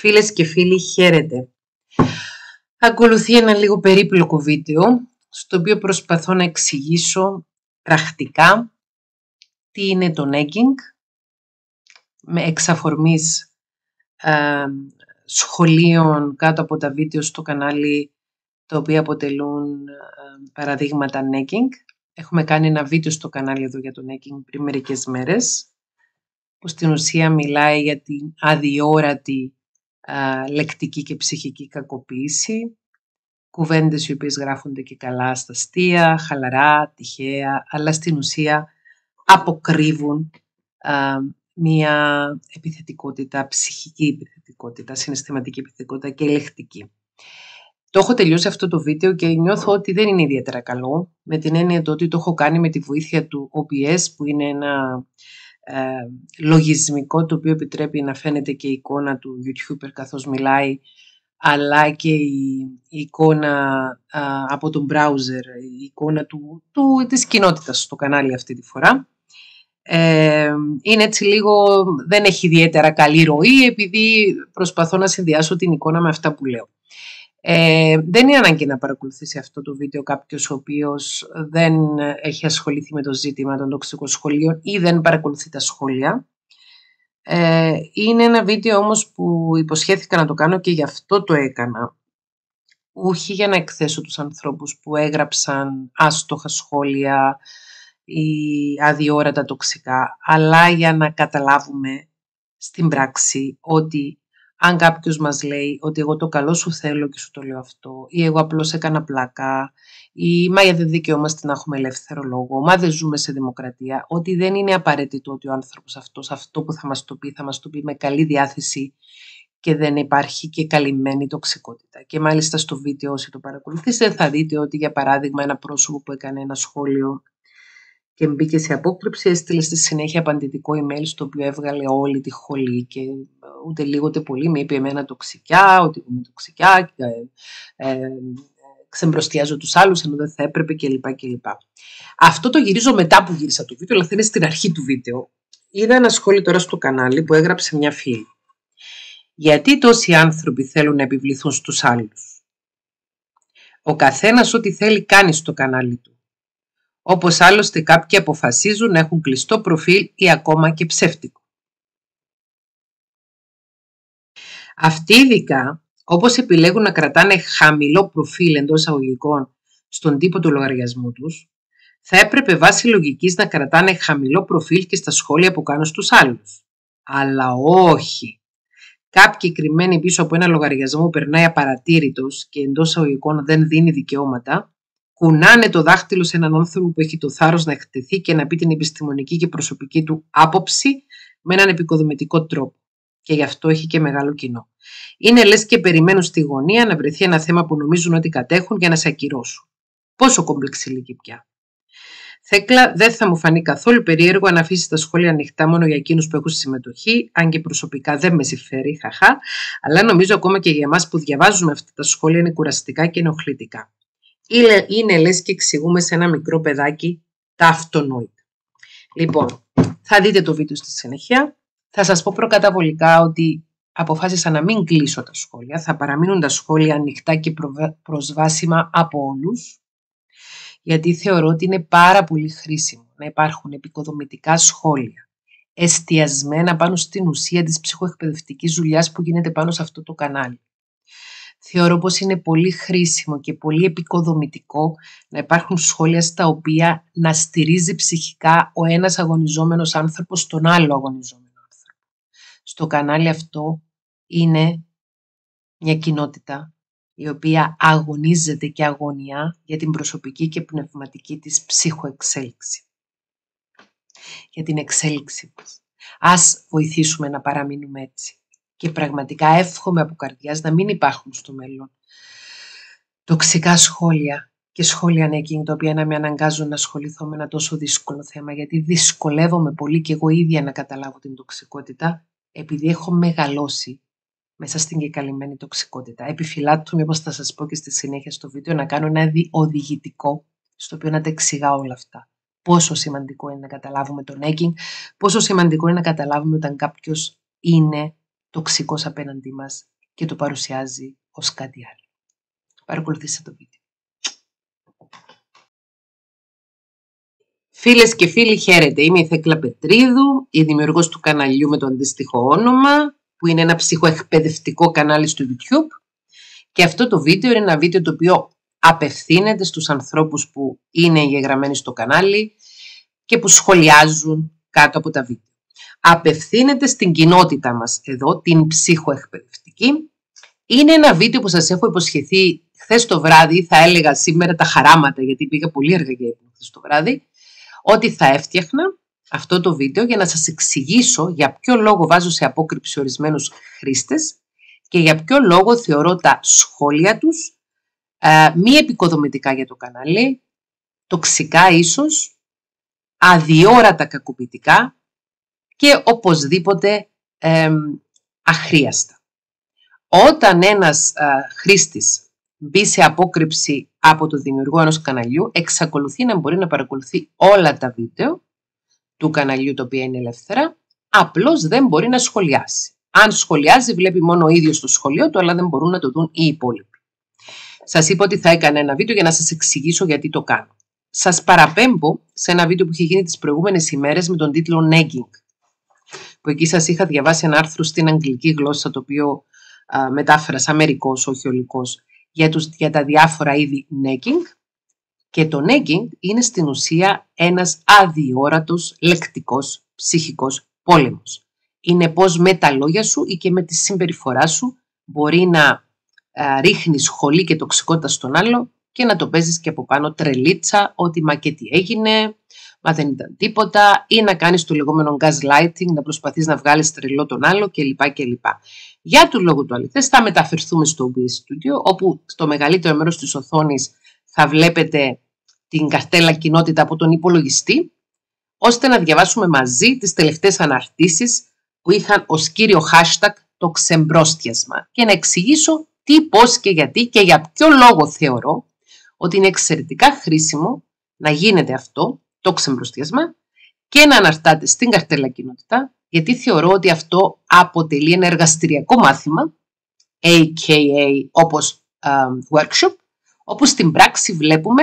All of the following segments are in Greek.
Φίλες και φίλοι, χαίρετε. Ακολουθεί ένα λίγο περίπλοκο βίντεο, στο οποίο προσπαθώ να εξηγήσω πρακτικά τι είναι το νέγκινγκ, με εξαφορμής ε, σχολείων κάτω από τα βίντεο στο κανάλι, τα οποία αποτελούν ε, παραδείγματα νέγκινγκ. Έχουμε κάνει ένα βίντεο στο κανάλι εδώ για το νέγκινγκ πριν μερικές μέρες, που στην ουσία μιλάει για την αδιόρατη λεκτική και ψυχική κακοποίηση, κουβέντες οι οποίες γράφονται και καλά στα αστεία, χαλαρά, τυχαία, αλλά στην ουσία αποκρύβουν μια επιθετικότητα, ψυχική επιθετικότητα, συναισθηματική επιθετικότητα και λεκτική. Το έχω τελειώσει αυτό το βίντεο και νιώθω ότι δεν είναι ιδιαίτερα καλό, με την έννοια ότι το έχω κάνει με τη βοήθεια του OBS, που είναι ένα ε, λογισμικό το οποίο επιτρέπει να φαίνεται και η εικόνα του YouTuber καθώς μιλάει αλλά και η, εικόνα από τον browser, η εικόνα του, του, της κοινότητας στο κανάλι αυτή τη φορά. Ε, είναι έτσι λίγο, δεν έχει ιδιαίτερα καλή ροή επειδή προσπαθώ να συνδυάσω την εικόνα με αυτά που λέω. Ε, δεν είναι ανάγκη να παρακολουθήσει αυτό το βίντεο κάποιος ο οποίος δεν έχει ασχοληθεί με το ζήτημα των τοξικών σχολείων ή δεν παρακολουθεί τα σχόλια. Ε, είναι ένα βίντεο όμως που υποσχέθηκα να το κάνω και γι' αυτό το έκανα. Όχι για να εκθέσω τους ανθρώπους που έγραψαν άστοχα σχόλια ή αδιόρατα τοξικά, αλλά για να καταλάβουμε στην πράξη ότι αν κάποιος μας λέει ότι εγώ το καλό σου θέλω και σου το λέω αυτό ή εγώ απλώς έκανα πλάκα ή μα γιατί δεν δικαιόμαστε να έχουμε ελεύθερο λόγο, μα δεν ζούμε σε δημοκρατία, ότι δεν είναι απαραίτητο ότι ο άνθρωπος αυτός αυτό που θα μας το πει θα μας το πει με καλή διάθεση και δεν υπάρχει και καλυμμένη τοξικότητα. Και μάλιστα στο βίντεο όσοι το παρακολουθήσετε θα δείτε ότι για παράδειγμα ένα πρόσωπο που έκανε ένα σχόλιο και μπήκε σε απόκρυψη, έστειλε στη συνέχεια απαντητικό email στο οποίο έβγαλε όλη τη χολή και ε, ούτε λίγο ούτε πολύ με είπε εμένα τοξικιά, ότι είμαι τοξικιά, και, ε, ε, ξεμπροστιάζω τους άλλους ενώ δεν θα έπρεπε κλπ. κλπ. Αυτό το γυρίζω μετά που γύρισα το βίντεο, αλλά θα είναι στην αρχή του βίντεο. Είδα ένα σχόλιο τώρα στο κανάλι που έγραψε μια φίλη. Γιατί τόσοι άνθρωποι θέλουν να επιβληθούν στους άλλους. Ο καθένας ό,τι θέλει κάνει στο κανάλι του όπως άλλωστε κάποιοι αποφασίζουν να έχουν κλειστό προφίλ ή ακόμα και ψεύτικο. Αυτοί ειδικά, όπως επιλέγουν να κρατάνε χαμηλό προφίλ εντός αγωγικών στον τύπο του λογαριασμού τους, θα έπρεπε βάσει λογικής να κρατάνε χαμηλό προφίλ και στα σχόλια που κάνουν στους άλλους. Αλλά όχι. Κάποιοι κρυμμένοι πίσω από ένα λογαριασμό περνάει απαρατήρητος και εντός αγωγικών δεν δίνει δικαιώματα, κουνάνε το δάχτυλο σε έναν άνθρωπο που έχει το θάρρος να εκτεθεί και να πει την επιστημονική και προσωπική του άποψη με έναν επικοδομητικό τρόπο. Και γι' αυτό έχει και μεγάλο κοινό. Είναι λες και περιμένουν στη γωνία να βρεθεί ένα θέμα που νομίζουν ότι κατέχουν για να σε ακυρώσουν. Πόσο κομπλεξιλική πια. Θέκλα, δεν θα μου φανεί καθόλου περίεργο αν αφήσει τα σχόλια ανοιχτά μόνο για εκείνους που έχουν συμμετοχή, αν και προσωπικά δεν με συμφέρει, χαχά, αλλά νομίζω ακόμα και για εμάς που διαβάζουμε αυτά τα σχόλια είναι κουραστικά και ενοχλητικά είναι λες και εξηγούμε σε ένα μικρό παιδάκι τα αυτονόητα. Λοιπόν, θα δείτε το βίντεο στη συνέχεια. Θα σας πω προκαταβολικά ότι αποφάσισα να μην κλείσω τα σχόλια. Θα παραμείνουν τα σχόλια ανοιχτά και προσβάσιμα από όλους, γιατί θεωρώ ότι είναι πάρα πολύ χρήσιμο να υπάρχουν επικοδομητικά σχόλια εστιασμένα πάνω στην ουσία της ψυχοεκπαιδευτικής δουλειάς που γίνεται πάνω σε αυτό το κανάλι θεωρώ πως είναι πολύ χρήσιμο και πολύ επικοδομητικό να υπάρχουν σχόλια στα οποία να στηρίζει ψυχικά ο ένας αγωνιζόμενος άνθρωπος τον άλλο αγωνιζόμενο άνθρωπο. Στο κανάλι αυτό είναι μια κοινότητα η οποία αγωνίζεται και αγωνιά για την προσωπική και πνευματική της ψυχοεξέλιξη. Για την εξέλιξη μας. Ας βοηθήσουμε να παραμείνουμε έτσι και πραγματικά εύχομαι από καρδιάς να μην υπάρχουν στο μέλλον τοξικά σχόλια και σχόλια είναι τα οποία να με αναγκάζουν να ασχοληθώ με ένα τόσο δύσκολο θέμα γιατί δυσκολεύομαι πολύ και εγώ ίδια να καταλάβω την τοξικότητα επειδή έχω μεγαλώσει μέσα στην κεκαλυμμένη τοξικότητα. Επιφυλάττω μήπως θα σας πω και στη συνέχεια στο βίντεο να κάνω ένα οδηγητικό στο οποίο να τα εξηγάω όλα αυτά. Πόσο σημαντικό είναι να καταλάβουμε τον έγκυνγκ, πόσο σημαντικό είναι να καταλάβουμε όταν κάποιος είναι Τοξικός απέναντί μας και το παρουσιάζει ως κάτι άλλο. Παρακολουθήστε το βίντεο. Φίλες και φίλοι, χαίρετε. Είμαι η Θέκλα Πετρίδου, η δημιουργός του καναλιού με το αντίστοιχο όνομα, που είναι ένα ψυχοεκπαιδευτικό κανάλι στο YouTube. Και αυτό το βίντεο είναι ένα βίντεο το οποίο απευθύνεται στους ανθρώπους που είναι εγγεγραμμένοι στο κανάλι και που σχολιάζουν κάτω από τα βίντεο απευθύνεται στην κοινότητα μας εδώ, την ψυχοεκπαιδευτική. Είναι ένα βίντεο που σας έχω υποσχεθεί χθες το βράδυ, θα έλεγα σήμερα τα χαράματα, γιατί πήγα πολύ αργά για χθες το βράδυ, ότι θα έφτιαχνα αυτό το βίντεο για να σας εξηγήσω για ποιο λόγο βάζω σε απόκρυψη ορισμένους χρήστες και για ποιο λόγο θεωρώ τα σχόλια τους ε, μη επικοδομητικά για το κανάλι, τοξικά ίσως, αδιόρατα κακοποιητικά και οπωσδήποτε ε, αχρίαστα. Όταν ένας ε, χρήστης μπει σε απόκρυψη από το δημιουργό ενός καναλιού, εξακολουθεί να μπορεί να παρακολουθεί όλα τα βίντεο του καναλιού τα οποία είναι ελεύθερα, απλώς δεν μπορεί να σχολιάσει. Αν σχολιάζει, βλέπει μόνο ο ίδιος το σχολείο του, αλλά δεν μπορούν να το δουν οι υπόλοιποι. Σας είπα ότι θα έκανα ένα βίντεο για να σας εξηγήσω γιατί το κάνω. Σας παραπέμπω σε ένα βίντεο που είχε γίνει τις προηγούμενες ημέρες με τον τίτλο Negging που εκεί σας είχα διαβάσει ένα άρθρο στην αγγλική γλώσσα, το οποίο μετάφρασα μερικός, όχι ολικός, για, τους, για τα διάφορα είδη necking. Και το necking είναι στην ουσία ένας αδιόρατος, λεκτικός, ψυχικός πόλεμος. Είναι πώς με τα λόγια σου ή και με τη συμπεριφορά σου μπορεί να α, ρίχνεις χολή και τοξικότητα στον άλλο και να το παίζεις και από πάνω τρελίτσα ότι μα και τι έγινε, μα δεν ήταν τίποτα ή να κάνεις το λεγόμενο gaslighting, να προσπαθείς να βγάλεις τρελό τον άλλο κλπ. κλπ. Για του λόγο του αληθές θα μεταφερθούμε στο B Studio όπου στο μεγαλύτερο μέρος της οθόνης θα βλέπετε την καρτέλα κοινότητα από τον υπολογιστή ώστε να διαβάσουμε μαζί τις τελευταίες αναρτήσεις που είχαν ως κύριο hashtag το ξεμπρόστιασμα και να εξηγήσω τι, πώς και γιατί και για ποιο λόγο θεωρώ ότι είναι εξαιρετικά χρήσιμο να γίνεται αυτό το ξεμπροστιασμα και να αναρτάται στην καρτέλα κοινότητα, γιατί θεωρώ ότι αυτό αποτελεί ένα εργαστηριακό μάθημα, a.k.a. όπως workshop, όπου στην πράξη βλέπουμε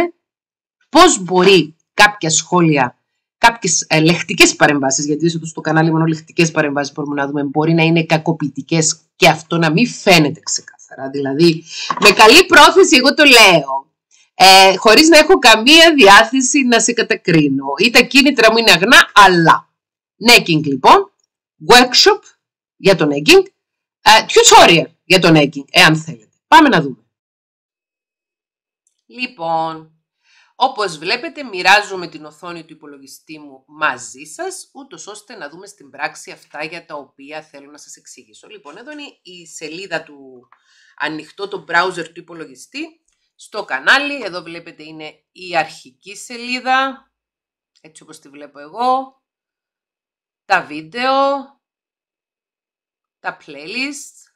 πώς μπορεί κάποια σχόλια, κάποιες ε, λεχτικές παρεμβάσεις, γιατί στο κανάλι μόνο λεχτικές παρεμβάσεις μπορούμε να δούμε, μπορεί να είναι κακοποιητικές και αυτό να μην φαίνεται ξεκάθαρα. Δηλαδή, με καλή πρόθεση εγώ το λέω, ε, χωρίς να έχω καμία διάθεση να σε κατακρίνω. Ή τα κίνητρα μου είναι αγνά, αλλά. Νέκινγκ λοιπόν, workshop για το νέκινγκ, ε, tutorial για το νέκινγκ, εάν θέλετε. Πάμε να δούμε. Λοιπόν, όπως βλέπετε μοιράζομαι την οθόνη του υπολογιστή μου μαζί σας, ούτως ώστε να δούμε στην πράξη αυτά για τα οποία θέλω να σας εξηγήσω. Λοιπόν, εδώ είναι η σελίδα του ανοιχτό, το browser του υπολογιστή, στο κανάλι. Εδώ βλέπετε είναι η αρχική σελίδα, έτσι όπως τη βλέπω εγώ, τα βίντεο, τα playlist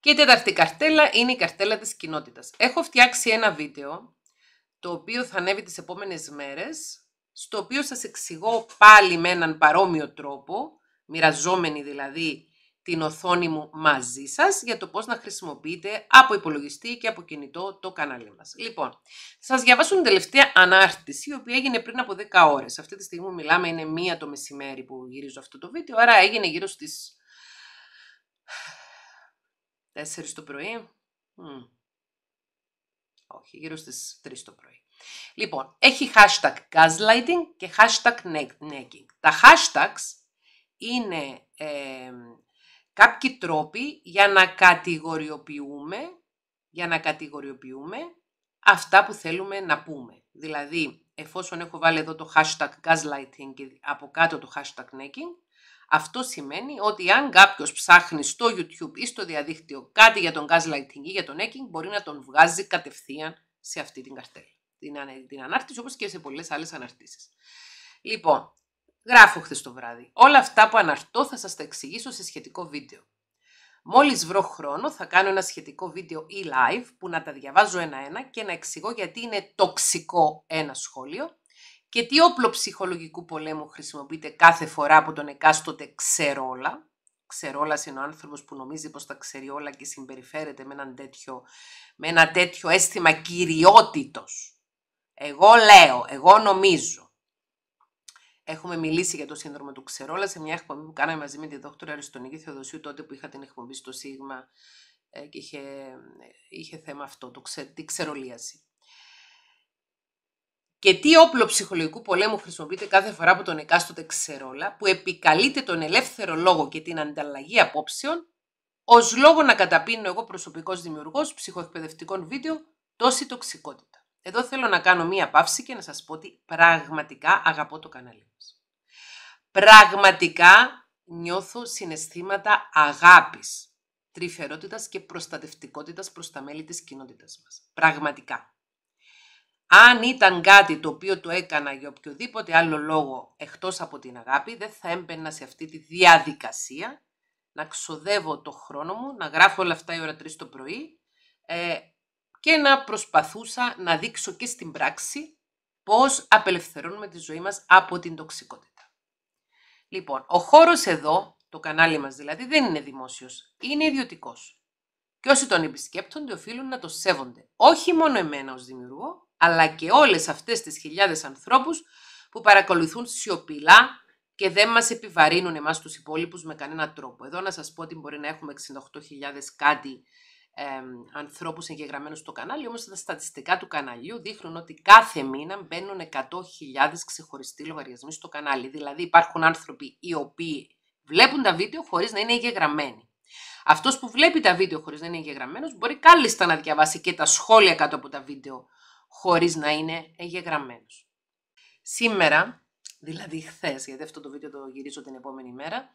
και η τέταρτη καρτέλα είναι η καρτέλα της κοινότητας. Έχω φτιάξει ένα βίντεο το οποίο θα ανέβει τις επόμενες μέρες, στο οποίο σας εξηγώ πάλι με έναν παρόμοιο τρόπο, μοιραζόμενοι δηλαδή την οθόνη μου μαζί σας για το πώς να χρησιμοποιείτε από υπολογιστή και από κινητό το κανάλι μας. Λοιπόν, σας διαβάσω την τελευταία ανάρτηση η οποία έγινε πριν από 10 ώρες. Αυτή τη στιγμή μιλάμε είναι μία το μεσημέρι που γυρίζω αυτό το βίντεο, άρα έγινε γύρω στις 4 το πρωί. Όχι, γύρω στις 3 το πρωί. Λοιπόν, έχει hashtag gaslighting και hashtag necking. Τα hashtags είναι ε, κάποιοι τρόποι για να κατηγοριοποιούμε, για να κατηγοριοποιούμε αυτά που θέλουμε να πούμε. Δηλαδή, εφόσον έχω βάλει εδώ το hashtag gaslighting και από κάτω το hashtag necking, αυτό σημαίνει ότι αν κάποιος ψάχνει στο YouTube ή στο διαδίκτυο κάτι για τον gaslighting ή για τον necking, μπορεί να τον βγάζει κατευθείαν σε αυτή την καρτέλα. Την, την ανάρτηση όπως και σε πολλές άλλες αναρτήσεις. Λοιπόν, Γράφω χθες το βράδυ. Όλα αυτά που αναρτώ θα σας τα εξηγήσω σε σχετικό βίντεο. Μόλις βρω χρόνο θα κάνω ένα σχετικό βίντεο ή live που να τα διαβάζω ένα-ένα και να εξηγώ γιατί είναι τοξικό ένα σχόλιο και τι όπλο ψυχολογικού πολέμου χρησιμοποιείται κάθε φορά από τον εκάστοτε ξερόλα. Ξερόλα είναι ο άνθρωπος που νομίζει πως τα ξέρει όλα και συμπεριφέρεται με, με ένα τέτοιο αίσθημα κυριότητος. Εγώ λέω, εγώ νομίζω. Έχουμε μιλήσει για το σύνδρομο του Ξερόλα σε μια εκπομπή που κάναμε μαζί με τη δόκτωρα Αριστονίκη Θεοδοσίου τότε που είχα την εκπομπή στο ΣΥΓΜΑ ε, και ε, είχε, θέμα αυτό, το ξε, τη ξερολίαση. Και τι όπλο ψυχολογικού πολέμου χρησιμοποιείται κάθε φορά από τον εκάστοτε ξερόλα που επικαλείται τον ελεύθερο λόγο και την ανταλλαγή απόψεων ως λόγο να καταπίνω εγώ προσωπικός δημιουργός ψυχοεκπαιδευτικών βίντεο τόση τοξικότητα. Εδώ θέλω να κάνω μία παύση και να σας πω ότι πραγματικά αγαπώ το κανάλι μας. Πραγματικά νιώθω συναισθήματα αγάπης, τρυφερότητας και προστατευτικότητας προς τα μέλη της κοινότητας μας. Πραγματικά. Αν ήταν κάτι το οποίο το έκανα για οποιοδήποτε άλλο λόγο εκτός από την αγάπη, δεν θα έμπαινα σε αυτή τη διαδικασία να ξοδεύω το χρόνο μου, να γράφω όλα αυτά η ώρα 3 το πρωί, ε, και να προσπαθούσα να δείξω και στην πράξη πώς απελευθερώνουμε τη ζωή μας από την τοξικότητα. Λοιπόν, ο χώρος εδώ, το κανάλι μας δηλαδή, δεν είναι δημόσιος, είναι ιδιωτικός. Και όσοι τον επισκέπτονται οφείλουν να το σέβονται. Όχι μόνο εμένα ως δημιουργό, αλλά και όλες αυτές τις χιλιάδες ανθρώπους που παρακολουθούν σιωπηλά και δεν μας επιβαρύνουν εμάς τους υπόλοιπους με κανένα τρόπο. Εδώ να σας πω ότι μπορεί να έχουμε 68.000 κάτι ε, ανθρώπους εγγεγραμμένους στο κανάλι, όμως τα στατιστικά του καναλιού δείχνουν ότι κάθε μήνα μπαίνουν 100.000 ξεχωριστοί λογαριασμοί στο κανάλι. Δηλαδή υπάρχουν άνθρωποι οι οποίοι βλέπουν τα βίντεο χωρίς να είναι εγγεγραμμένοι. Αυτός που βλέπει τα βίντεο χωρίς να είναι εγγεγραμμένος μπορεί κάλλιστα να διαβάσει και τα σχόλια κάτω από τα βίντεο χωρίς να είναι εγγεγραμμένος. Σήμερα, δηλαδή χθες, γιατί αυτό το βίντεο το γυρίζω την επόμενη μέρα,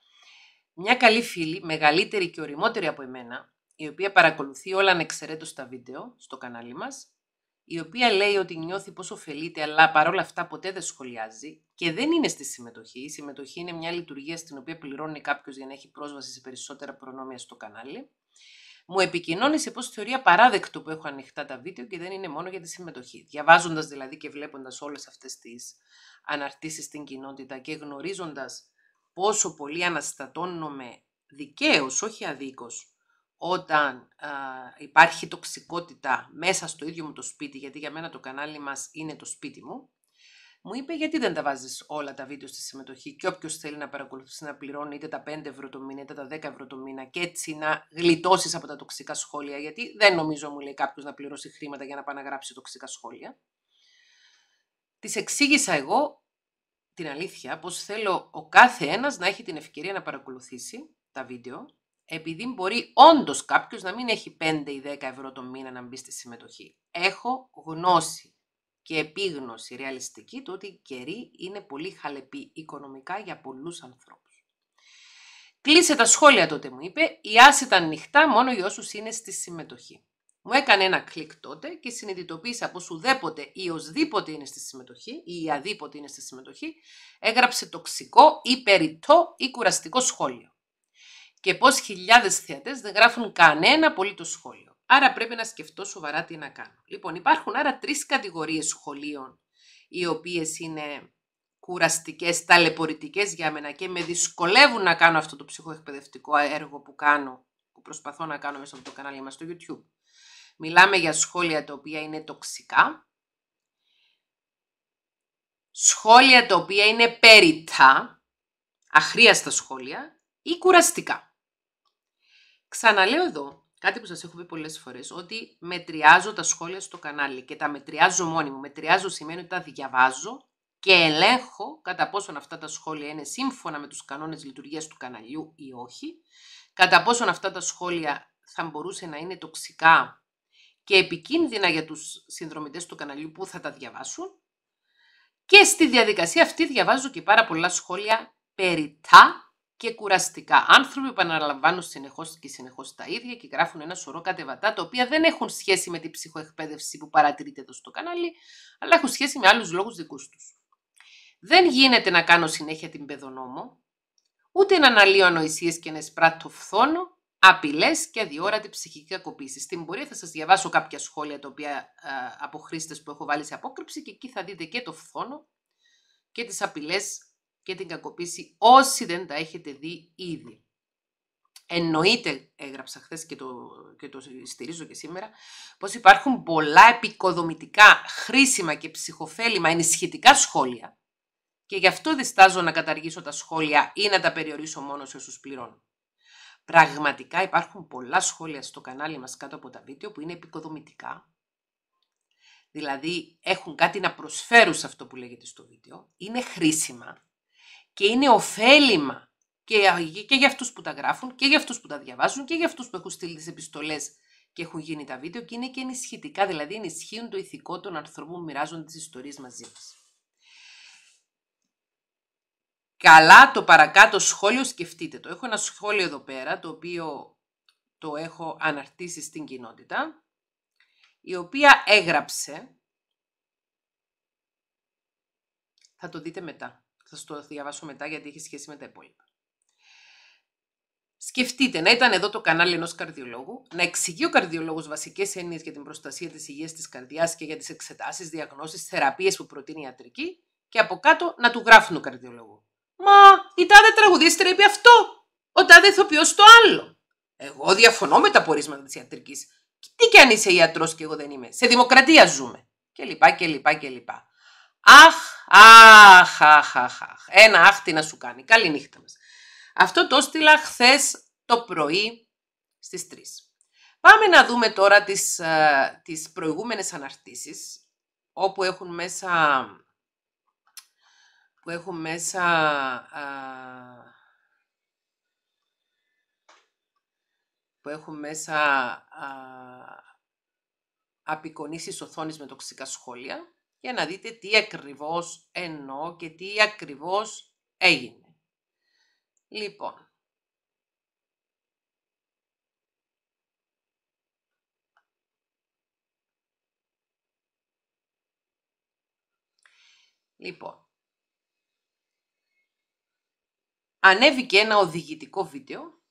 μια καλή φίλη, μεγαλύτερη και οριμότερη από εμένα, η οποία παρακολουθεί όλα ανεξαιρέτως τα βίντεο στο κανάλι μας, η οποία λέει ότι νιώθει πως ωφελείται, αλλά παρόλα αυτά ποτέ δεν σχολιάζει και δεν είναι στη συμμετοχή. Η συμμετοχή είναι μια λειτουργία στην οποία πληρώνει κάποιος για να έχει πρόσβαση σε περισσότερα προνόμια στο κανάλι. Μου επικοινώνησε πως θεωρεί απαράδεκτο που έχω ανοιχτά τα βίντεο και δεν είναι μόνο για τη συμμετοχή. Διαβάζοντας δηλαδή και βλέποντας όλες αυτές τις αναρτήσεις στην κοινότητα και γνωρίζοντας πόσο πολύ αναστατώνομαι δικαίως, όχι αδίκως, όταν α, υπάρχει τοξικότητα μέσα στο ίδιο μου το σπίτι, γιατί για μένα το κανάλι μας είναι το σπίτι μου, μου είπε γιατί δεν τα βάζεις όλα τα βίντεο στη συμμετοχή και όποιος θέλει να παρακολουθήσει να πληρώνει είτε τα 5 ευρώ το μήνα είτε τα 10 ευρώ το μήνα και έτσι να γλιτώσεις από τα τοξικά σχόλια γιατί δεν νομίζω μου λέει κάποιος να πληρώσει χρήματα για να πάει να γράψει τοξικά σχόλια. Της εξήγησα εγώ την αλήθεια πως θέλω ο κάθε ένας να έχει την ευκαιρία να παρακολουθήσει τα βίντεο επειδή μπορεί όντως κάποιος να μην έχει 5 ή 10 ευρώ το μήνα να μπει στη συμμετοχή. Έχω γνώση και επίγνωση ρεαλιστική το ότι οι καιροί είναι πολύ χαλεπή οικονομικά για πολλούς ανθρώπους. Κλείσε τα σχόλια τότε μου είπε, η άση ήταν ανοιχτά μόνο για όσους είναι στη συμμετοχή. Μου έκανε ένα κλικ τότε και συνειδητοποίησα πως ουδέποτε ή οσδήποτε είναι στη συμμετοχή ή η αδίποτε είναι στη συμμετοχή, η τοξικό ή περιττό ή κουραστικό σχόλιο και πώς χιλιάδες θεατές δεν γράφουν κανένα απολύτως σχόλιο. Άρα πρέπει να σκεφτώ σοβαρά τι να κάνω. Λοιπόν, υπάρχουν άρα τρεις κατηγορίες σχολείων, οι οποίες είναι κουραστικές, ταλαιπωρητικές για μένα και με δυσκολεύουν να κάνω αυτό το ψυχοεκπαιδευτικό έργο που κάνω, που προσπαθώ να κάνω μέσα από το κανάλι μας στο YouTube. Μιλάμε για σχόλια τα οποία είναι τοξικά, σχόλια τα οποία είναι περιτά, αχρίαστα σχόλια ή κουραστικά. Ξαναλέω εδώ κάτι που σας έχω πει πολλές φορές, ότι μετριάζω τα σχόλια στο κανάλι και τα μετριάζω μόνη μου. Μετριάζω σημαίνει ότι τα διαβάζω και ελέγχω κατά πόσον αυτά τα σχόλια είναι σύμφωνα με τους κανόνες λειτουργίας του καναλιού ή όχι, κατά πόσον αυτά τα σχόλια θα μπορούσε να είναι τοξικά και επικίνδυνα για τους συνδρομητές του καναλιού που θα τα διαβάσουν. Και στη διαδικασία αυτή διαβάζω και πάρα πολλά σχόλια περιτά και κουραστικά. Άνθρωποι που επαναλαμβάνουν συνεχώς και συνεχώς τα ίδια και γράφουν ένα σωρό κατεβατά τα οποία δεν έχουν σχέση με την ψυχοεκπαίδευση που παρατηρείτε εδώ στο κανάλι, αλλά έχουν σχέση με άλλους λόγους δικούς τους. Δεν γίνεται να κάνω συνέχεια την παιδονόμο, ούτε να αναλύω ανοησίες και να εσπράττω φθόνο, απειλές και αδιόρατη ψυχική κακοποίηση. Στην πορεία θα σας διαβάσω κάποια σχόλια τα οποία από χρήστες που έχω βάλει σε απόκρυψη και εκεί θα δείτε και το φθόνο και τις απειλές και την κακοποίηση όσοι δεν τα έχετε δει ήδη. Εννοείται, έγραψα χθες και το, και το στηρίζω και σήμερα, πως υπάρχουν πολλά επικοδομητικά, χρήσιμα και ψυχοφέλημα ενισχυτικά σχόλια και γι' αυτό διστάζω να καταργήσω τα σχόλια ή να τα περιορίσω μόνο σε όσους πληρώνω. Πραγματικά υπάρχουν πολλά σχόλια στο κανάλι μας κάτω από τα βίντεο που είναι επικοδομητικά. Δηλαδή έχουν κάτι να προσφέρουν σε αυτό που λέγεται στο βίντεο, είναι χρήσιμα και είναι ωφέλιμα και, για αυτούς που τα γράφουν και για αυτούς που τα διαβάζουν και για αυτούς που έχουν στείλει τις επιστολές και έχουν γίνει τα βίντεο και είναι και ενισχυτικά, δηλαδή ενισχύουν το ηθικό των ανθρώπων που μοιράζονται τις ιστορίες μαζί μας. Καλά το παρακάτω σχόλιο σκεφτείτε το. Έχω ένα σχόλιο εδώ πέρα το οποίο το έχω αναρτήσει στην κοινότητα η οποία έγραψε, θα το δείτε μετά. Θα σου το διαβάσω μετά γιατί έχει σχέση με τα υπόλοιπα. Σκεφτείτε να ήταν εδώ το κανάλι ενός καρδιολόγου, να εξηγεί ο καρδιολόγος βασικές έννοιες για την προστασία της υγείας της καρδιάς και για τις εξετάσεις, διαγνώσεις, θεραπείες που προτείνει η ιατρική, και από κάτω να του γράφουν ο καρδιολόγο. Μα η τάδε τραγουδίστρια είπε αυτό, ο τάδε ηθοποιός το άλλο. Εγώ διαφωνώ με τα πορίσματα της ιατρικής. Τι κι αν είσαι ιατρός και εγώ δεν είμαι. Σε δημοκρατία ζούμε. Και λοιπά και λοιπά και Αχ, Αχ, αχ, αχ, αχ. Ένα αχ να σου κάνει. Καλή νύχτα μας. Αυτό το στείλα χθες το πρωί στις 3. Πάμε να δούμε τώρα τις, ε, τις προηγούμενες αναρτήσεις όπου έχουν μέσα που έχουν μέσα α, που έχουν μέσα α, απεικονίσεις οθόνης με τοξικά σχόλια για να δείτε τι ακριβώς εννοώ και τι ακριβώς έγινε. Λοιπόν, Λοιπόν, ανέβηκε ένα οδηγητικό βίντεο,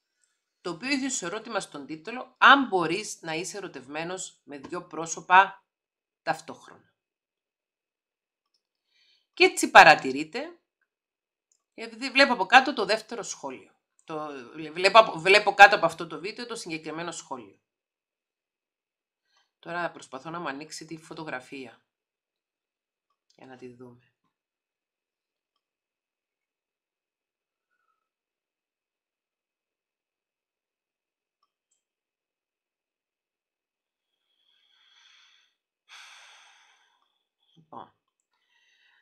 το οποίο είχε σε ερώτημα στον τίτλο «Αν μπορείς να είσαι ερωτευμένος με δύο πρόσωπα ταυτόχρονα». Και έτσι παρατηρείτε, επειδή βλέπω από κάτω το δεύτερο σχόλιο. Το, βλέπω, βλέπω κάτω από αυτό το βίντεο το συγκεκριμένο σχόλιο. Τώρα προσπαθώ να μου ανοίξει τη φωτογραφία για να τη δούμε.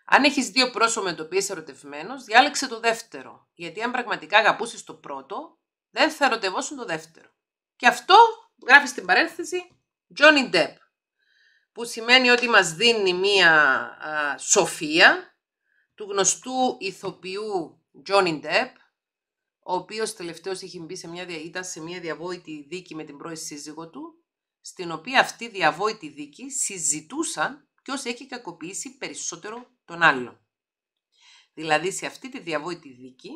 Αν έχεις δύο πρόσωπα με το οποίο είσαι ερωτευμένος, διάλεξε το δεύτερο. Γιατί αν πραγματικά αγαπούσες το πρώτο, δεν θα ερωτευόσουν το δεύτερο. Και αυτό γράφει στην παρένθεση Johnny Depp. Που σημαίνει ότι μας δίνει μία α, σοφία του γνωστού ηθοποιού Johnny Depp, ο οποίος τελευταίος είχε μπει σε μια, ήταν σε μια διαβόητη δίκη με την πρώη σύζυγο του, στην οποία αυτή διαβόητη δίκη συζητούσαν ποιος έχει κακοποιήσει περισσότερο τον άλλο. Δηλαδή σε αυτή τη διαβόητη δίκη